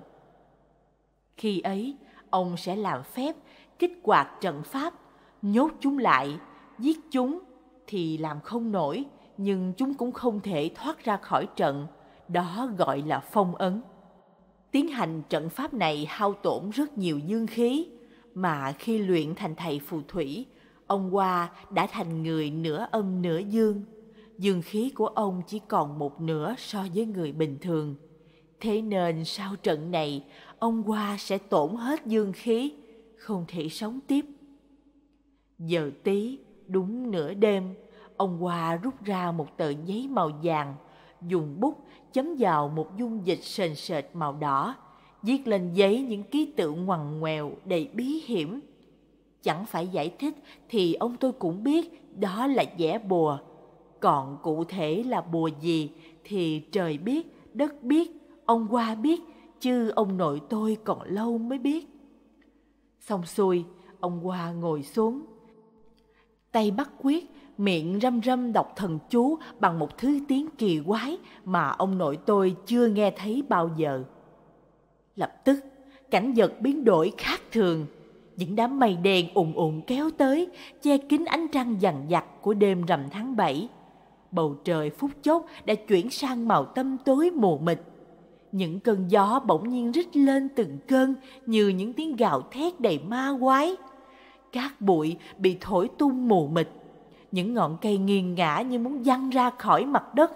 Khi ấy, ông sẽ làm phép kích hoạt trận pháp, nhốt chúng lại, giết chúng thì làm không nổi, nhưng chúng cũng không thể thoát ra khỏi trận, đó gọi là phong ấn. Tiến hành trận pháp này hao tổn rất nhiều dương khí, mà khi luyện thành thầy phù thủy, ông Hoa đã thành người nửa âm nửa dương dương khí của ông chỉ còn một nửa so với người bình thường. Thế nên sau trận này, ông qua sẽ tổn hết dương khí, không thể sống tiếp. Giờ tí, đúng nửa đêm, ông qua rút ra một tờ giấy màu vàng, dùng bút chấm vào một dung dịch sền sệt màu đỏ, viết lên giấy những ký tự ngoằn ngoèo đầy bí hiểm. Chẳng phải giải thích thì ông tôi cũng biết đó là vẽ bùa còn cụ thể là bùa gì thì trời biết, đất biết, ông qua biết, chứ ông nội tôi còn lâu mới biết. Xong xuôi, ông qua ngồi xuống. Tay bắt quyết, miệng râm râm đọc thần chú bằng một thứ tiếng kỳ quái mà ông nội tôi chưa nghe thấy bao giờ. Lập tức, cảnh vật biến đổi khác thường. Những đám mây đen ùn ùn kéo tới, che kín ánh trăng dằn dặt của đêm rằm tháng 7 bầu trời phút chốc đã chuyển sang màu tăm tối mù mịt. Những cơn gió bỗng nhiên rít lên từng cơn như những tiếng gào thét đầy ma quái. Các bụi bị thổi tung mù mịt, những ngọn cây nghiêng ngã như muốn văng ra khỏi mặt đất.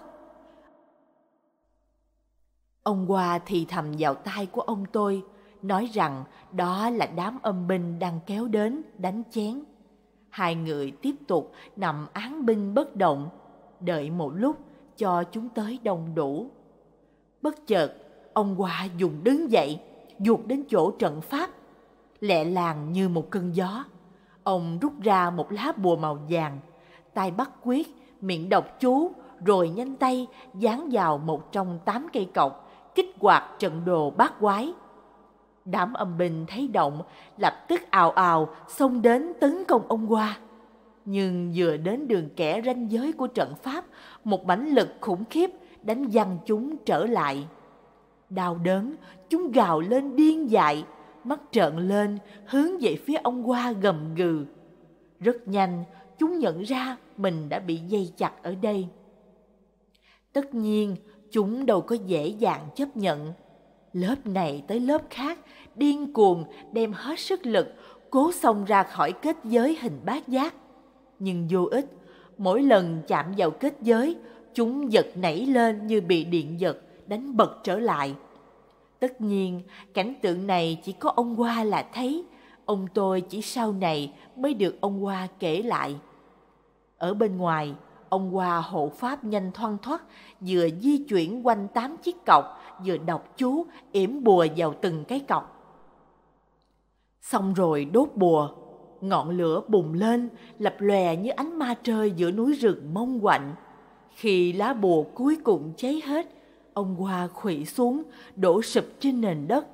Ông qua thì thầm vào tai của ông tôi, nói rằng đó là đám âm binh đang kéo đến đánh chén. Hai người tiếp tục nằm án binh bất động đợi một lúc cho chúng tới đông đủ. Bất chợt, ông qua dùng đứng dậy, vụt đến chỗ trận pháp. Lẹ làng như một cơn gió, ông rút ra một lá bùa màu vàng, tay bắt quyết, miệng đọc chú, rồi nhanh tay dán vào một trong tám cây cọc, kích hoạt trận đồ bát quái. Đám âm binh thấy động, lập tức ào ào xông đến tấn công ông qua. Nhưng vừa đến đường kẻ ranh giới của trận pháp, một mãnh lực khủng khiếp đánh văng chúng trở lại. Đau đớn, chúng gào lên điên dại, mắt trợn lên, hướng về phía ông qua gầm gừ. Rất nhanh, chúng nhận ra mình đã bị dây chặt ở đây. Tất nhiên, chúng đâu có dễ dàng chấp nhận. Lớp này tới lớp khác, điên cuồng đem hết sức lực, cố xông ra khỏi kết giới hình bát giác nhưng vô ích. Mỗi lần chạm vào kết giới, chúng giật nảy lên như bị điện giật, đánh bật trở lại. Tất nhiên, cảnh tượng này chỉ có ông Hoa là thấy, ông tôi chỉ sau này mới được ông Hoa kể lại. Ở bên ngoài, ông Hoa hộ pháp nhanh thoăn thoắt, vừa di chuyển quanh tám chiếc cọc, vừa đọc chú, yểm bùa vào từng cái cọc. Xong rồi đốt bùa, ngọn lửa bùng lên, lập lòe như ánh ma trời giữa núi rừng mông quạnh. Khi lá bùa cuối cùng cháy hết, ông qua khủy xuống, đổ sụp trên nền đất.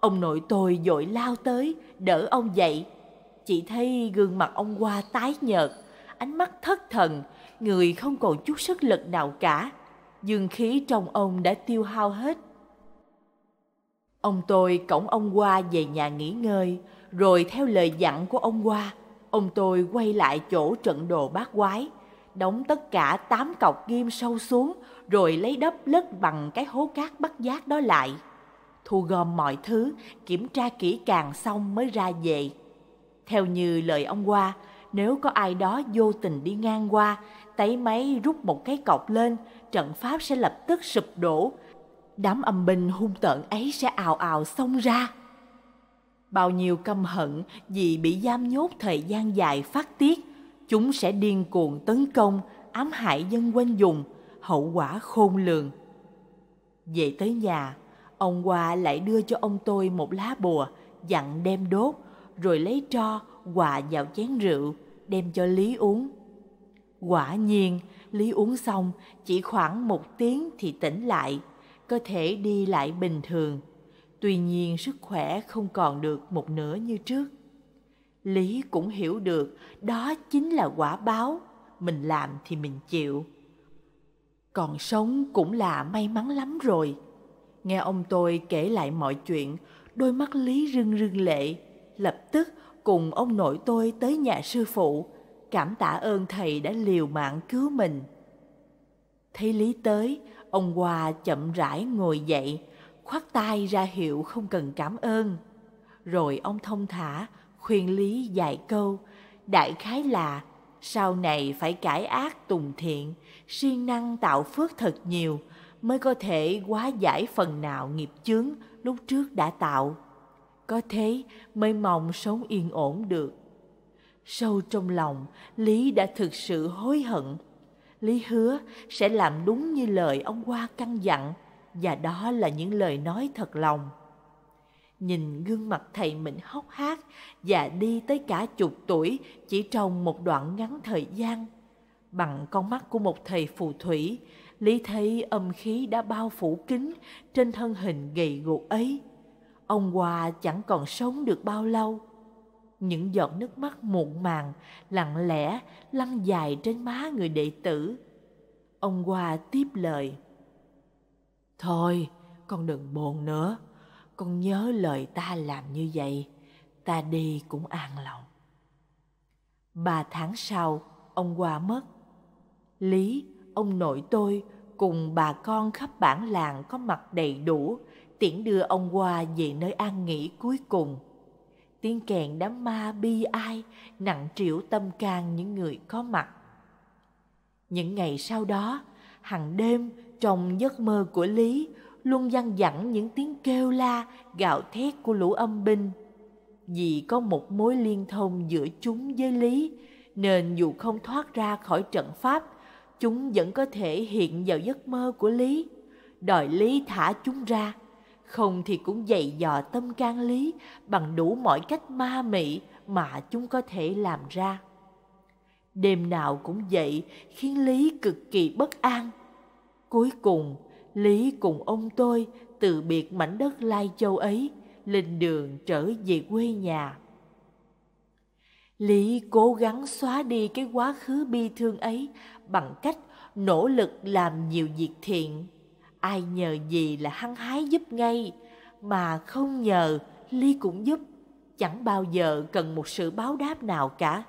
Ông nội tôi dội lao tới, đỡ ông dậy. Chỉ thấy gương mặt ông qua tái nhợt, ánh mắt thất thần, người không còn chút sức lực nào cả. Dương khí trong ông đã tiêu hao hết. Ông tôi cổng ông qua về nhà nghỉ ngơi, rồi theo lời dặn của ông qua, ông tôi quay lại chỗ trận đồ bát quái, đóng tất cả tám cọc kim sâu xuống rồi lấy đắp lất bằng cái hố cát bắt giác đó lại. Thu gom mọi thứ, kiểm tra kỹ càng xong mới ra về. Theo như lời ông qua, nếu có ai đó vô tình đi ngang qua, tay máy rút một cái cọc lên, trận pháp sẽ lập tức sụp đổ. Đám âm binh hung tợn ấy sẽ ào ào xông ra bao nhiêu căm hận vì bị giam nhốt thời gian dài phát tiết, chúng sẽ điên cuồng tấn công, ám hại dân quanh dùng, hậu quả khôn lường. Về tới nhà, ông qua lại đưa cho ông tôi một lá bùa, dặn đem đốt, rồi lấy tro quà vào chén rượu, đem cho Lý uống. Quả nhiên, Lý uống xong, chỉ khoảng một tiếng thì tỉnh lại, cơ thể đi lại bình thường tuy nhiên sức khỏe không còn được một nửa như trước lý cũng hiểu được đó chính là quả báo mình làm thì mình chịu còn sống cũng là may mắn lắm rồi nghe ông tôi kể lại mọi chuyện đôi mắt lý rưng rưng lệ lập tức cùng ông nội tôi tới nhà sư phụ cảm tạ ơn thầy đã liều mạng cứu mình thấy lý tới ông hòa chậm rãi ngồi dậy khoát tay ra hiệu không cần cảm ơn. Rồi ông thông thả, khuyên Lý dạy câu, đại khái là sau này phải cải ác tùng thiện, siêng năng tạo phước thật nhiều mới có thể hóa giải phần nào nghiệp chướng lúc trước đã tạo. Có thế mới mong sống yên ổn được. Sâu trong lòng, Lý đã thực sự hối hận. Lý hứa sẽ làm đúng như lời ông qua căn dặn – và đó là những lời nói thật lòng nhìn gương mặt thầy mình hốc hác và đi tới cả chục tuổi chỉ trong một đoạn ngắn thời gian bằng con mắt của một thầy phù thủy lý thấy âm khí đã bao phủ kín trên thân hình gầy gò ấy ông hòa chẳng còn sống được bao lâu những giọt nước mắt muộn màng lặng lẽ lăn dài trên má người đệ tử ông hòa tiếp lời Thôi, con đừng buồn nữa. Con nhớ lời ta làm như vậy, ta đi cũng an lòng. Ba tháng sau, ông qua mất. Lý, ông nội tôi cùng bà con khắp bản làng có mặt đầy đủ tiễn đưa ông qua về nơi an nghỉ cuối cùng. Tiếng kèn đám ma bi ai nặng trĩu tâm can những người có mặt. Những ngày sau đó, hàng đêm trong giấc mơ của Lý luôn văng vẳng những tiếng kêu la, gạo thét của lũ âm binh. Vì có một mối liên thông giữa chúng với Lý, nên dù không thoát ra khỏi trận pháp, chúng vẫn có thể hiện vào giấc mơ của Lý. Đòi Lý thả chúng ra, không thì cũng dày dò tâm can Lý bằng đủ mọi cách ma mị mà chúng có thể làm ra. Đêm nào cũng vậy khiến Lý cực kỳ bất an Cuối cùng, Lý cùng ông tôi từ biệt mảnh đất Lai Châu ấy, lên đường trở về quê nhà. Lý cố gắng xóa đi cái quá khứ bi thương ấy bằng cách nỗ lực làm nhiều việc thiện. Ai nhờ gì là hăng hái giúp ngay, mà không nhờ Lý cũng giúp, chẳng bao giờ cần một sự báo đáp nào cả.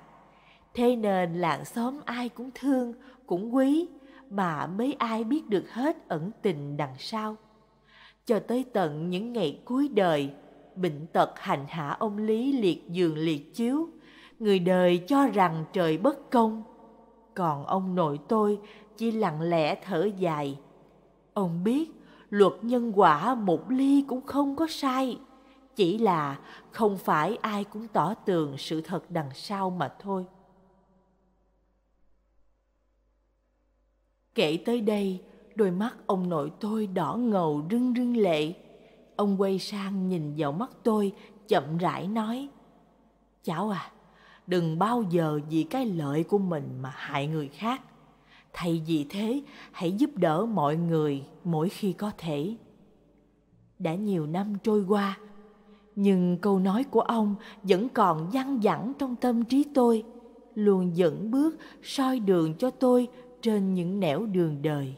Thế nên làng xóm ai cũng thương, cũng quý, mà mấy ai biết được hết ẩn tình đằng sau. Cho tới tận những ngày cuối đời, bệnh tật hành hạ ông Lý liệt giường liệt chiếu, người đời cho rằng trời bất công. Còn ông nội tôi chỉ lặng lẽ thở dài. Ông biết luật nhân quả một ly cũng không có sai, chỉ là không phải ai cũng tỏ tường sự thật đằng sau mà thôi. Kể tới đây, đôi mắt ông nội tôi đỏ ngầu rưng rưng lệ. Ông quay sang nhìn vào mắt tôi, chậm rãi nói. Cháu à, đừng bao giờ vì cái lợi của mình mà hại người khác. Thay vì thế, hãy giúp đỡ mọi người mỗi khi có thể. Đã nhiều năm trôi qua, nhưng câu nói của ông vẫn còn văng vẳng trong tâm trí tôi, luôn dẫn bước soi đường cho tôi trên những nẻo đường đời